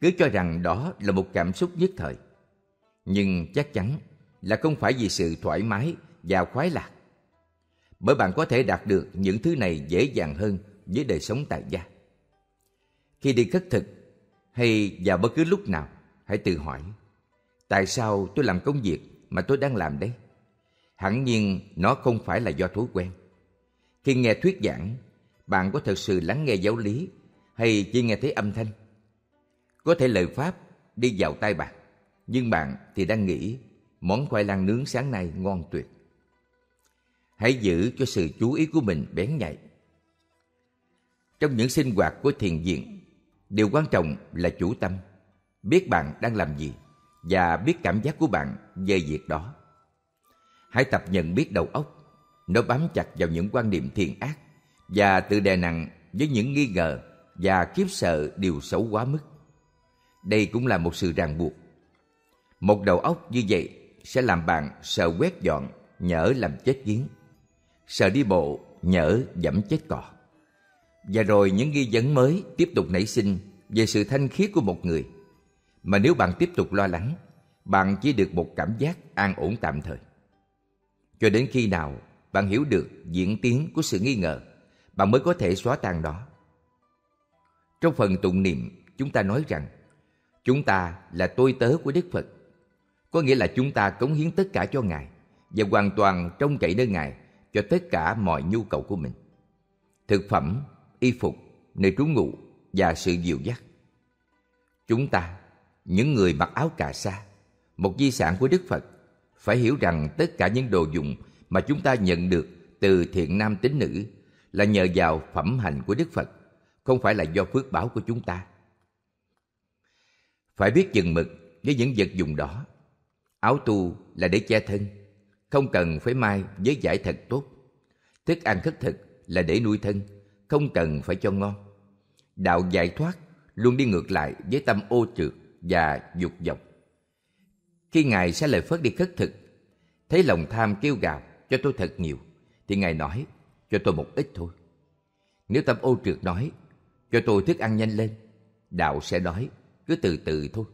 cứ cho rằng đó là một cảm xúc nhất thời nhưng chắc chắn là không phải vì sự thoải mái và khoái lạc bởi bạn có thể đạt được những thứ này dễ dàng hơn với đời sống tại gia khi đi khất thực hay vào bất cứ lúc nào hãy tự hỏi tại sao tôi làm công việc mà tôi đang làm đấy hẳn nhiên nó không phải là do thói quen khi nghe thuyết giảng bạn có thật sự lắng nghe giáo lý hay chỉ nghe thấy âm thanh có thể lời Pháp đi vào tai bạn, nhưng bạn thì đang nghĩ món khoai lang nướng sáng nay ngon tuyệt. Hãy giữ cho sự chú ý của mình bén nhạy. Trong những sinh hoạt của thiền viện, điều quan trọng là chủ tâm, biết bạn đang làm gì và biết cảm giác của bạn về việc đó. Hãy tập nhận biết đầu óc, nó bám chặt vào những quan niệm thiện ác và tự đè nặng với những nghi ngờ và kiếp sợ điều xấu quá mức đây cũng là một sự ràng buộc. Một đầu óc như vậy sẽ làm bạn sợ quét dọn, nhỡ làm chết kiến. Sợ đi bộ, nhỡ dẫm chết cỏ. Và rồi những nghi vấn mới tiếp tục nảy sinh về sự thanh khiết của một người. Mà nếu bạn tiếp tục lo lắng, bạn chỉ được một cảm giác an ổn tạm thời. Cho đến khi nào bạn hiểu được diễn tiến của sự nghi ngờ, bạn mới có thể xóa tan đó. Trong phần tụng niệm, chúng ta nói rằng Chúng ta là tôi tớ của Đức Phật. Có nghĩa là chúng ta cống hiến tất cả cho Ngài và hoàn toàn trông cậy nơi Ngài cho tất cả mọi nhu cầu của mình. Thực phẩm, y phục, nơi trú ngụ và sự dịu dắt. Chúng ta, những người mặc áo cà sa, một di sản của Đức Phật, phải hiểu rằng tất cả những đồ dùng mà chúng ta nhận được từ thiện nam tín nữ là nhờ vào phẩm hạnh của Đức Phật, không phải là do phước báo của chúng ta phải biết chừng mực với những vật dùng đó áo tu là để che thân không cần phải mai với giải thật tốt thức ăn khất thực là để nuôi thân không cần phải cho ngon đạo giải thoát luôn đi ngược lại với tâm ô trượt và dục vọng khi ngài sẽ lời phớt đi khất thực thấy lòng tham kêu gào cho tôi thật nhiều thì ngài nói cho tôi một ít thôi nếu tâm ô trượt nói cho tôi thức ăn nhanh lên đạo sẽ nói cứ từ từ thôi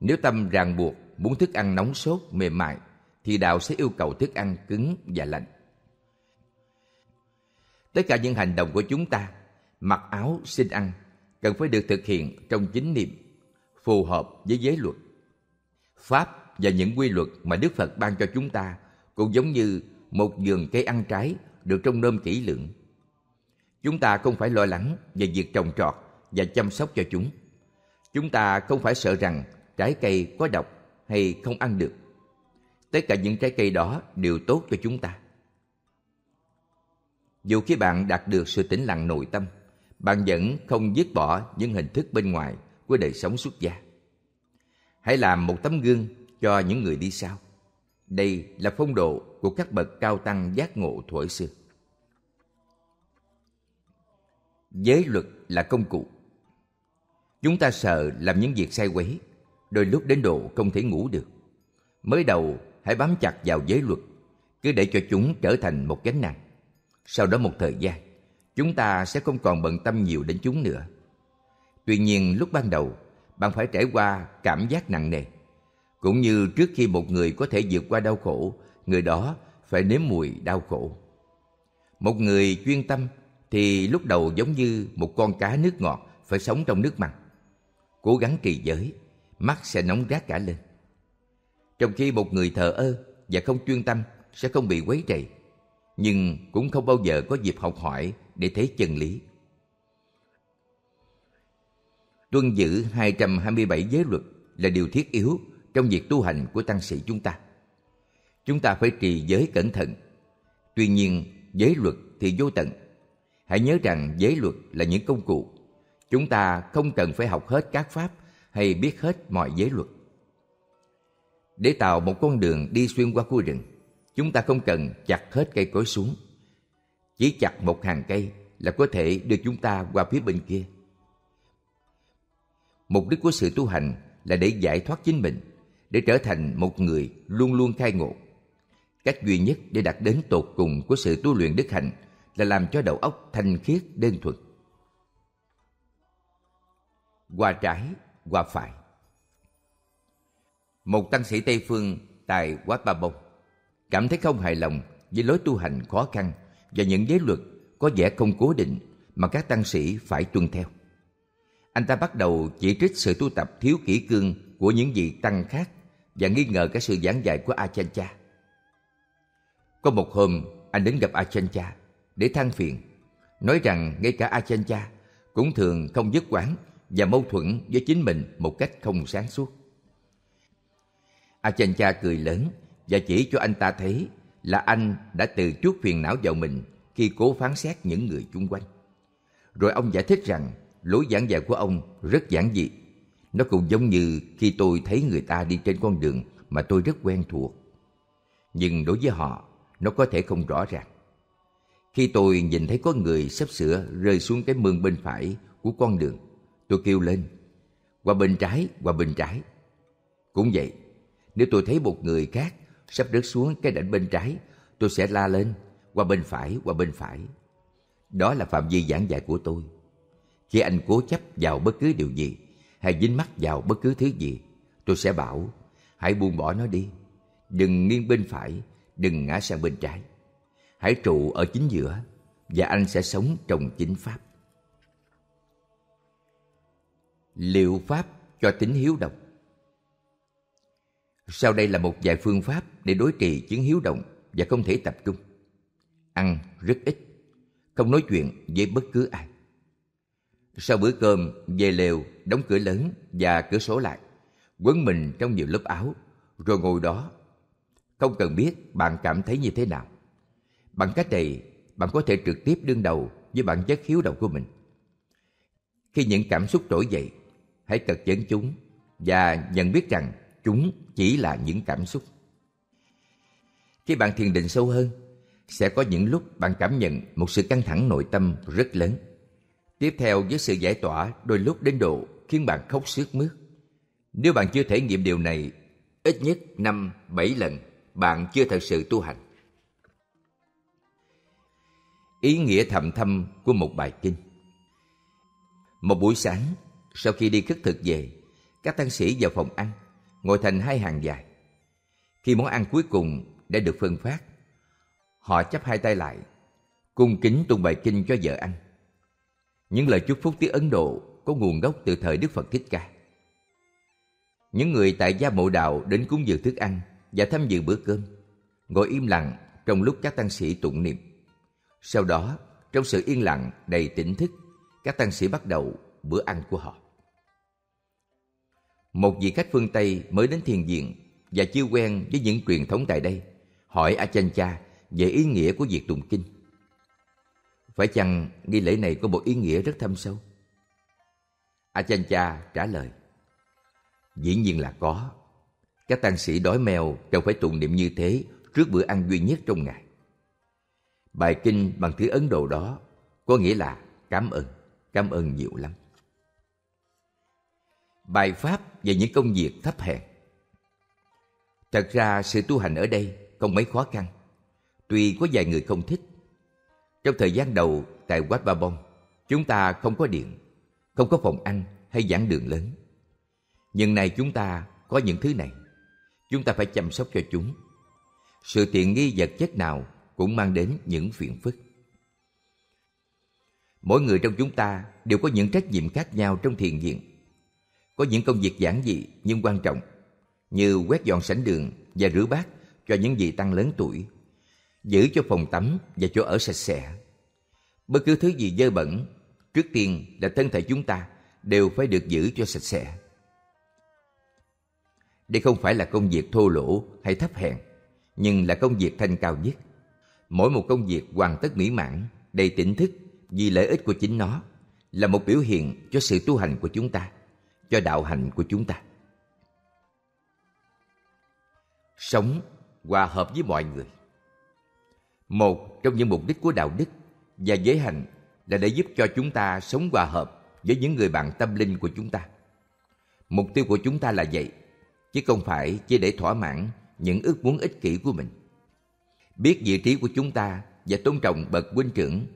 nếu tâm ràng buộc muốn thức ăn nóng sốt mềm mại thì đạo sẽ yêu cầu thức ăn cứng và lạnh tất cả những hành động của chúng ta mặc áo xin ăn cần phải được thực hiện trong chính niệm phù hợp với giới luật pháp và những quy luật mà đức phật ban cho chúng ta cũng giống như một vườn cây ăn trái được trông nom kỹ lưỡng chúng ta không phải lo lắng về việc trồng trọt và chăm sóc cho chúng Chúng ta không phải sợ rằng trái cây có độc hay không ăn được. Tất cả những trái cây đó đều tốt cho chúng ta. Dù khi bạn đạt được sự tĩnh lặng nội tâm, bạn vẫn không dứt bỏ những hình thức bên ngoài của đời sống xuất gia. Hãy làm một tấm gương cho những người đi sau. Đây là phong độ của các bậc cao tăng giác ngộ thuở xưa. Giới luật là công cụ. Chúng ta sợ làm những việc sai quấy, đôi lúc đến độ không thể ngủ được. Mới đầu hãy bám chặt vào giới luật, cứ để cho chúng trở thành một gánh nặng. Sau đó một thời gian, chúng ta sẽ không còn bận tâm nhiều đến chúng nữa. Tuy nhiên lúc ban đầu, bạn phải trải qua cảm giác nặng nề. Cũng như trước khi một người có thể vượt qua đau khổ, người đó phải nếm mùi đau khổ. Một người chuyên tâm thì lúc đầu giống như một con cá nước ngọt phải sống trong nước mặn cố gắng trì giới mắt sẽ nóng rát cả lên trong khi một người thờ ơ và không chuyên tâm sẽ không bị quấy rầy nhưng cũng không bao giờ có dịp học hỏi để thấy chân lý tuân giữ 227 giới luật là điều thiết yếu trong việc tu hành của tăng sĩ chúng ta. Chúng ta phải trì giới cẩn thận. Tuy nhiên, giới luật thì vô tận. Hãy nhớ rằng giới luật là những công cụ Chúng ta không cần phải học hết các pháp hay biết hết mọi giới luật. Để tạo một con đường đi xuyên qua khu rừng, chúng ta không cần chặt hết cây cối xuống. Chỉ chặt một hàng cây là có thể đưa chúng ta qua phía bên kia. Mục đích của sự tu hành là để giải thoát chính mình, để trở thành một người luôn luôn khai ngộ. Cách duy nhất để đạt đến tột cùng của sự tu luyện đức hạnh là làm cho đầu óc thanh khiết đơn thuần qua trái, qua phải. Một tăng sĩ Tây Phương tại Wat Ba Bông cảm thấy không hài lòng với lối tu hành khó khăn và những giới luật có vẻ không cố định mà các tăng sĩ phải tuân theo. Anh ta bắt đầu chỉ trích sự tu tập thiếu kỹ cương của những vị tăng khác và nghi ngờ cái sự giảng dạy của Achan Cha. Có một hôm, anh đến gặp Achan Cha để than phiền, nói rằng ngay cả Achan Cha cũng thường không dứt quán và mâu thuẫn với chính mình một cách không sáng suốt. Achan cha cười lớn và chỉ cho anh ta thấy là anh đã từ chút phiền não vào mình khi cố phán xét những người chung quanh. Rồi ông giải thích rằng lối giảng dạy của ông rất giản dị. Nó cũng giống như khi tôi thấy người ta đi trên con đường mà tôi rất quen thuộc. Nhưng đối với họ, nó có thể không rõ ràng. Khi tôi nhìn thấy có người sắp sửa rơi xuống cái mương bên phải của con đường, Tôi kêu lên, qua bên trái, qua bên trái. Cũng vậy, nếu tôi thấy một người khác sắp rớt xuống cái đỉnh bên trái, tôi sẽ la lên, qua bên phải, qua bên phải. Đó là phạm vi giảng dạy của tôi. Khi anh cố chấp vào bất cứ điều gì, hay dính mắt vào bất cứ thứ gì, tôi sẽ bảo, hãy buông bỏ nó đi. Đừng nghiêng bên phải, đừng ngã sang bên trái. Hãy trụ ở chính giữa, và anh sẽ sống trong chính pháp. liệu pháp cho tính hiếu động sau đây là một vài phương pháp để đối trị chứng hiếu động và không thể tập trung ăn rất ít không nói chuyện với bất cứ ai sau bữa cơm về lều đóng cửa lớn và cửa sổ lại quấn mình trong nhiều lớp áo rồi ngồi đó không cần biết bạn cảm thấy như thế nào bằng cách này bạn có thể trực tiếp đương đầu với bản chất hiếu động của mình khi những cảm xúc trỗi dậy hãy cật vấn chúng và nhận biết rằng chúng chỉ là những cảm xúc. Khi bạn thiền định sâu hơn, sẽ có những lúc bạn cảm nhận một sự căng thẳng nội tâm rất lớn. Tiếp theo với sự giải tỏa đôi lúc đến độ khiến bạn khóc sướt mướt. Nếu bạn chưa thể nghiệm điều này, ít nhất 5, 7 lần bạn chưa thật sự tu hành. Ý nghĩa thầm thâm của một bài kinh Một buổi sáng, sau khi đi khất thực về, các tăng sĩ vào phòng ăn, ngồi thành hai hàng dài. Khi món ăn cuối cùng đã được phân phát, họ chắp hai tay lại, cung kính tụng bài kinh cho vợ ăn. Những lời chúc phúc tiếng Ấn Độ có nguồn gốc từ thời Đức Phật Thích Ca. Những người tại gia mộ đạo đến cúng dường thức ăn và tham dự bữa cơm, ngồi im lặng trong lúc các tăng sĩ tụng niệm. Sau đó, trong sự yên lặng đầy tỉnh thức, các tăng sĩ bắt đầu bữa ăn của họ một vị khách phương Tây mới đến thiền viện và chưa quen với những truyền thống tại đây, hỏi a Achan Cha về ý nghĩa của việc tụng kinh. Phải chăng nghi lễ này có một ý nghĩa rất thâm sâu? a Achan Cha trả lời, dĩ nhiên là có. Các tăng sĩ đói mèo đều phải tụng niệm như thế trước bữa ăn duy nhất trong ngày. Bài kinh bằng thứ Ấn Độ đó có nghĩa là cảm ơn, cảm ơn nhiều lắm bài pháp về những công việc thấp hèn. Thật ra sự tu hành ở đây không mấy khó khăn, tuy có vài người không thích. Trong thời gian đầu tại Wat Ba Bon chúng ta không có điện, không có phòng ăn hay giảng đường lớn. Nhưng nay chúng ta có những thứ này, chúng ta phải chăm sóc cho chúng. Sự tiện nghi vật chất nào cũng mang đến những phiền phức. Mỗi người trong chúng ta đều có những trách nhiệm khác nhau trong thiền viện có những công việc giản dị nhưng quan trọng như quét dọn sảnh đường và rửa bát cho những vị tăng lớn tuổi, giữ cho phòng tắm và chỗ ở sạch sẽ. Bất cứ thứ gì dơ bẩn, trước tiên là thân thể chúng ta đều phải được giữ cho sạch sẽ. Đây không phải là công việc thô lỗ hay thấp hèn, nhưng là công việc thanh cao nhất. Mỗi một công việc hoàn tất mỹ mãn, đầy tỉnh thức vì lợi ích của chính nó là một biểu hiện cho sự tu hành của chúng ta cho đạo hạnh của chúng ta. Sống hòa hợp với mọi người Một trong những mục đích của đạo đức và giới hành là để giúp cho chúng ta sống hòa hợp với những người bạn tâm linh của chúng ta. Mục tiêu của chúng ta là vậy, chứ không phải chỉ để thỏa mãn những ước muốn ích kỷ của mình. Biết vị trí của chúng ta và tôn trọng bậc huynh trưởng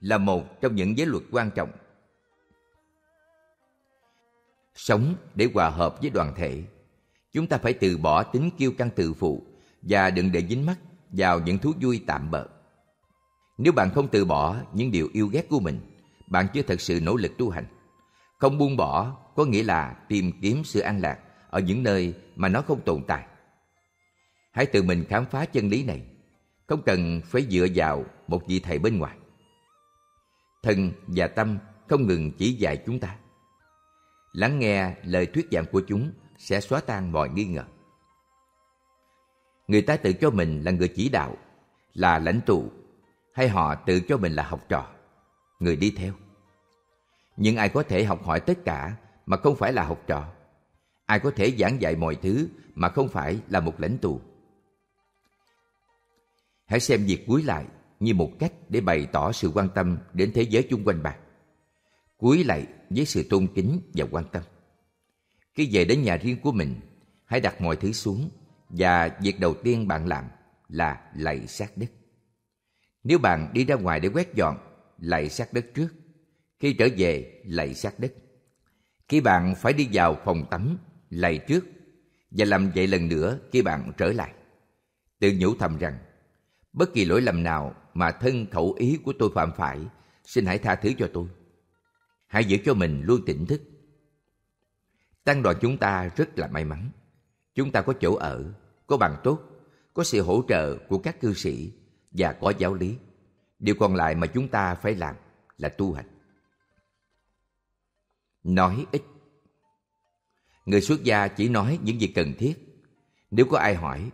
là một trong những giới luật quan trọng sống để hòa hợp với đoàn thể chúng ta phải từ bỏ tính kiêu căng tự phụ và đừng để dính mắt vào những thú vui tạm bợ nếu bạn không từ bỏ những điều yêu ghét của mình bạn chưa thật sự nỗ lực tu hành không buông bỏ có nghĩa là tìm kiếm sự an lạc ở những nơi mà nó không tồn tại hãy tự mình khám phá chân lý này không cần phải dựa vào một vị thầy bên ngoài thân và tâm không ngừng chỉ dạy chúng ta lắng nghe lời thuyết giảng của chúng sẽ xóa tan mọi nghi ngờ. Người ta tự cho mình là người chỉ đạo, là lãnh tụ, hay họ tự cho mình là học trò, người đi theo. Nhưng ai có thể học hỏi tất cả mà không phải là học trò? Ai có thể giảng dạy mọi thứ mà không phải là một lãnh tụ? Hãy xem việc cuối lại như một cách để bày tỏ sự quan tâm đến thế giới chung quanh bạn cúi lại với sự tôn kính và quan tâm. Khi về đến nhà riêng của mình, hãy đặt mọi thứ xuống và việc đầu tiên bạn làm là lạy sát đất. Nếu bạn đi ra ngoài để quét dọn, lạy sát đất trước. Khi trở về, lạy sát đất. Khi bạn phải đi vào phòng tắm, lạy trước và làm vậy lần nữa khi bạn trở lại. Tự nhủ thầm rằng, bất kỳ lỗi lầm nào mà thân khẩu ý của tôi phạm phải, xin hãy tha thứ cho tôi hãy giữ cho mình luôn tỉnh thức. Tăng đoàn chúng ta rất là may mắn. Chúng ta có chỗ ở, có bằng tốt, có sự hỗ trợ của các cư sĩ và có giáo lý. Điều còn lại mà chúng ta phải làm là tu hành. Nói ít Người xuất gia chỉ nói những gì cần thiết. Nếu có ai hỏi,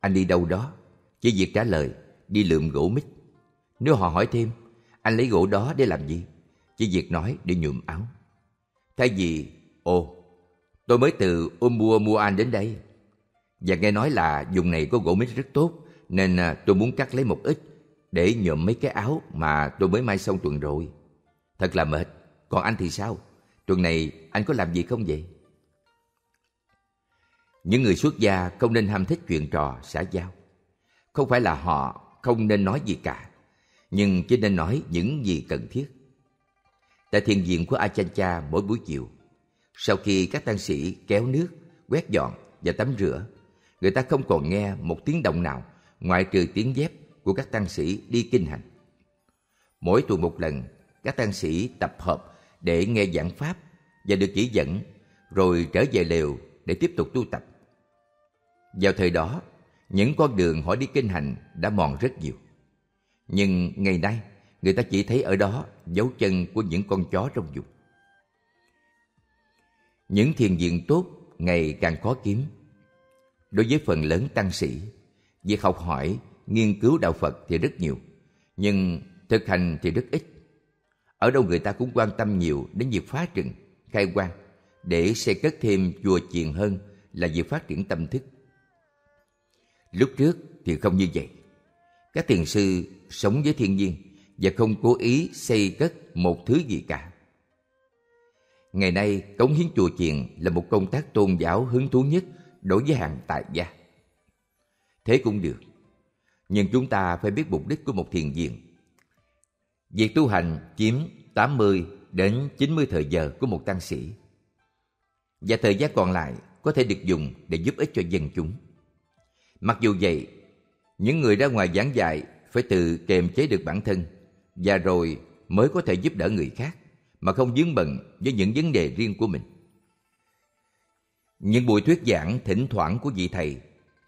anh đi đâu đó, chỉ việc trả lời, đi lượm gỗ mít. Nếu họ hỏi thêm, anh lấy gỗ đó để làm gì? chỉ việc nói để nhuộm áo. Thay vì, ô, tôi mới từ mua Muan đến đây. Và nghe nói là dùng này có gỗ mít rất tốt, nên à, tôi muốn cắt lấy một ít để nhuộm mấy cái áo mà tôi mới may xong tuần rồi. Thật là mệt, còn anh thì sao? Tuần này anh có làm gì không vậy? Những người xuất gia không nên ham thích chuyện trò, xã giao. Không phải là họ không nên nói gì cả, nhưng chỉ nên nói những gì cần thiết tại thiền viện của Achancha mỗi buổi chiều. Sau khi các tăng sĩ kéo nước, quét dọn và tắm rửa, người ta không còn nghe một tiếng động nào ngoại trừ tiếng dép của các tăng sĩ đi kinh hành. Mỗi tuần một lần, các tăng sĩ tập hợp để nghe giảng pháp và được chỉ dẫn rồi trở về lều để tiếp tục tu tập. Vào thời đó, những con đường họ đi kinh hành đã mòn rất nhiều. Nhưng ngày nay, người ta chỉ thấy ở đó dấu chân của những con chó trong vùng. Những thiền viện tốt ngày càng khó kiếm. Đối với phần lớn tăng sĩ, việc học hỏi, nghiên cứu đạo Phật thì rất nhiều, nhưng thực hành thì rất ít. Ở đâu người ta cũng quan tâm nhiều đến việc phá rừng, khai quang để xây cất thêm chùa chiền hơn là việc phát triển tâm thức. Lúc trước thì không như vậy. Các thiền sư sống với thiên nhiên và không cố ý xây cất một thứ gì cả. Ngày nay, cống hiến chùa chiền là một công tác tôn giáo hứng thú nhất đối với hàng tại gia. Thế cũng được, nhưng chúng ta phải biết mục đích của một thiền viện. Việc tu hành chiếm 80 đến 90 thời giờ của một tăng sĩ và thời gian còn lại có thể được dùng để giúp ích cho dân chúng. Mặc dù vậy, những người ra ngoài giảng dạy phải tự kiềm chế được bản thân và rồi mới có thể giúp đỡ người khác mà không dướng bận với những vấn đề riêng của mình. Những buổi thuyết giảng thỉnh thoảng của vị thầy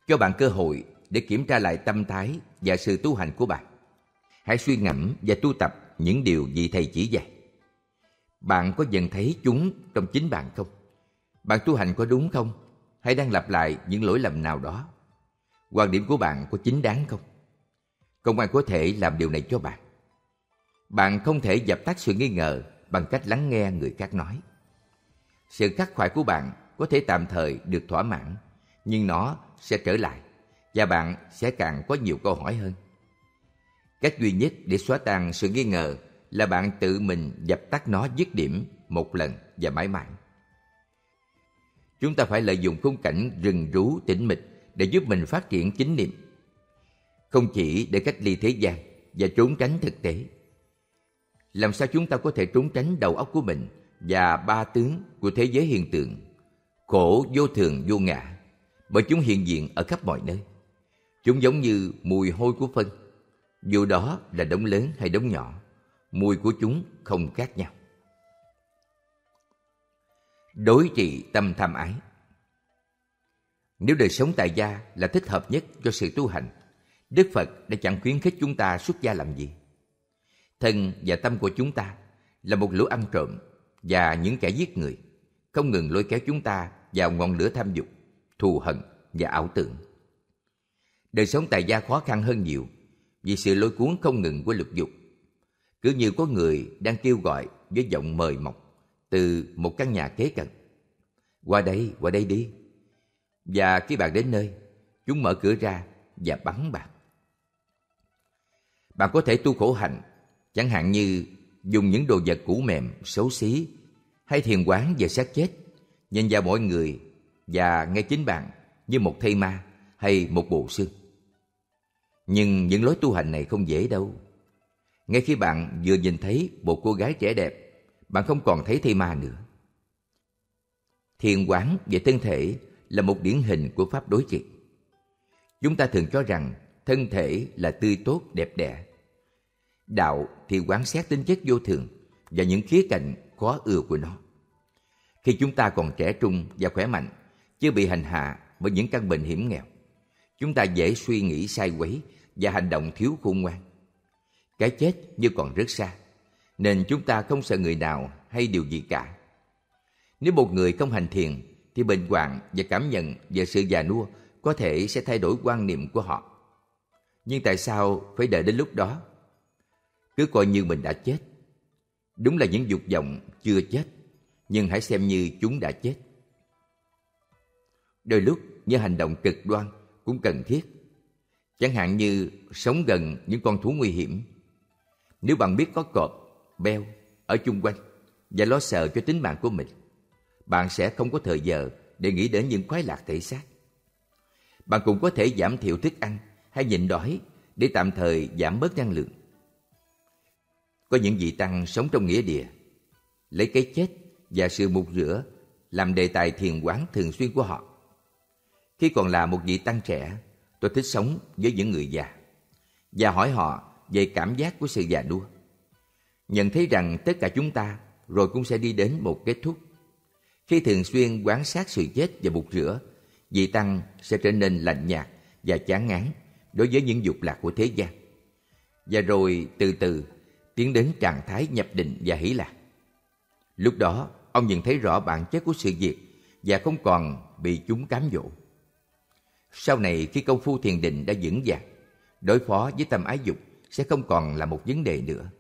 cho bạn cơ hội để kiểm tra lại tâm thái và sự tu hành của bạn. Hãy suy ngẫm và tu tập những điều vị thầy chỉ dạy. Bạn có dần thấy chúng trong chính bạn không? Bạn tu hành có đúng không? Hay đang lặp lại những lỗi lầm nào đó? Quan điểm của bạn có chính đáng không? Công an có thể làm điều này cho bạn. Bạn không thể dập tắt sự nghi ngờ bằng cách lắng nghe người khác nói. Sự khắc khoải của bạn có thể tạm thời được thỏa mãn, nhưng nó sẽ trở lại và bạn sẽ càng có nhiều câu hỏi hơn. Cách duy nhất để xóa tan sự nghi ngờ là bạn tự mình dập tắt nó dứt điểm một lần và mãi mãi. Chúng ta phải lợi dụng khung cảnh rừng rú tĩnh mịch để giúp mình phát triển chính niệm. Không chỉ để cách ly thế gian và trốn tránh thực tế, làm sao chúng ta có thể trốn tránh đầu óc của mình và ba tướng của thế giới hiện tượng khổ vô thường vô ngã bởi chúng hiện diện ở khắp mọi nơi chúng giống như mùi hôi của phân dù đó là đống lớn hay đống nhỏ mùi của chúng không khác nhau đối trị tâm tham ái nếu đời sống tại gia là thích hợp nhất cho sự tu hành đức phật đã chẳng khuyến khích chúng ta xuất gia làm gì thân và tâm của chúng ta là một lũ ăn trộm và những kẻ giết người không ngừng lôi kéo chúng ta vào ngọn lửa tham dục thù hận và ảo tưởng đời sống tại gia khó khăn hơn nhiều vì sự lôi cuốn không ngừng của lục dục cứ như có người đang kêu gọi với giọng mời mọc từ một căn nhà kế cận qua đây qua đây đi và khi bạn đến nơi chúng mở cửa ra và bắn bạn bạn có thể tu khổ hạnh chẳng hạn như dùng những đồ vật cũ mềm, xấu xí, hay thiền quán về xác chết, nhìn vào mọi người và ngay chính bạn như một thây ma hay một bộ xương. Nhưng những lối tu hành này không dễ đâu. Ngay khi bạn vừa nhìn thấy một cô gái trẻ đẹp, bạn không còn thấy thây ma nữa. Thiền quán về thân thể là một điển hình của pháp đối trị. Chúng ta thường cho rằng thân thể là tươi tốt, đẹp đẽ, đạo thì quán xét tính chất vô thường và những khía cạnh khó ưa của nó khi chúng ta còn trẻ trung và khỏe mạnh chưa bị hành hạ bởi những căn bệnh hiểm nghèo chúng ta dễ suy nghĩ sai quấy và hành động thiếu khôn ngoan cái chết như còn rất xa nên chúng ta không sợ người nào hay điều gì cả nếu một người không hành thiền thì bệnh hoạn và cảm nhận về sự già nua có thể sẽ thay đổi quan niệm của họ nhưng tại sao phải đợi đến lúc đó cứ coi như mình đã chết. Đúng là những dục vọng chưa chết, nhưng hãy xem như chúng đã chết. Đôi lúc những hành động cực đoan cũng cần thiết. Chẳng hạn như sống gần những con thú nguy hiểm. Nếu bạn biết có cọp, beo ở chung quanh và lo sợ cho tính mạng của mình, bạn sẽ không có thời giờ để nghĩ đến những khoái lạc thể xác. Bạn cũng có thể giảm thiểu thức ăn hay nhịn đói để tạm thời giảm bớt năng lượng có những vị tăng sống trong nghĩa địa lấy cái chết và sự mục rửa làm đề tài thiền quán thường xuyên của họ khi còn là một vị tăng trẻ tôi thích sống với những người già và hỏi họ về cảm giác của sự già nua nhận thấy rằng tất cả chúng ta rồi cũng sẽ đi đến một kết thúc khi thường xuyên quan sát sự chết và mục rửa vị tăng sẽ trở nên lạnh nhạt và chán ngán đối với những dục lạc của thế gian và rồi từ từ tiến đến trạng thái nhập định và hỷ lạc. Lúc đó, ông nhận thấy rõ bản chất của sự việc và không còn bị chúng cám dỗ. Sau này khi công phu thiền định đã vững vàng, đối phó với tâm ái dục sẽ không còn là một vấn đề nữa.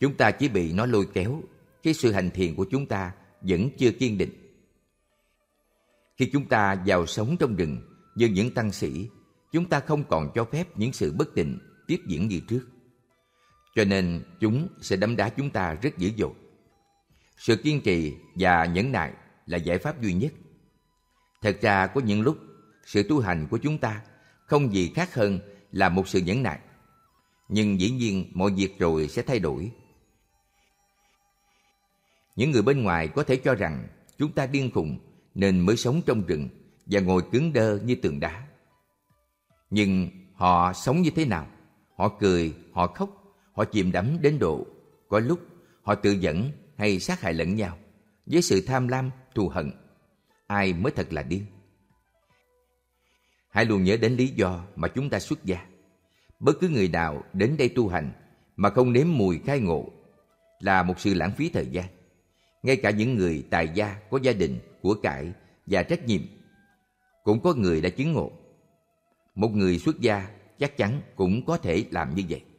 Chúng ta chỉ bị nó lôi kéo khi sự hành thiền của chúng ta vẫn chưa kiên định. Khi chúng ta vào sống trong rừng như những tăng sĩ, chúng ta không còn cho phép những sự bất định tiếp diễn như trước cho nên chúng sẽ đấm đá chúng ta rất dữ dội. Sự kiên trì và nhẫn nại là giải pháp duy nhất. Thật ra có những lúc sự tu hành của chúng ta không gì khác hơn là một sự nhẫn nại. Nhưng dĩ nhiên mọi việc rồi sẽ thay đổi. Những người bên ngoài có thể cho rằng chúng ta điên khùng nên mới sống trong rừng và ngồi cứng đơ như tường đá. Nhưng họ sống như thế nào? Họ cười, họ khóc, Họ chìm đắm đến độ, có lúc họ tự dẫn hay sát hại lẫn nhau với sự tham lam, thù hận. Ai mới thật là điên? Hãy luôn nhớ đến lý do mà chúng ta xuất gia. Bất cứ người nào đến đây tu hành mà không nếm mùi khai ngộ là một sự lãng phí thời gian. Ngay cả những người tài gia có gia đình, của cải và trách nhiệm cũng có người đã chứng ngộ. Một người xuất gia chắc chắn cũng có thể làm như vậy.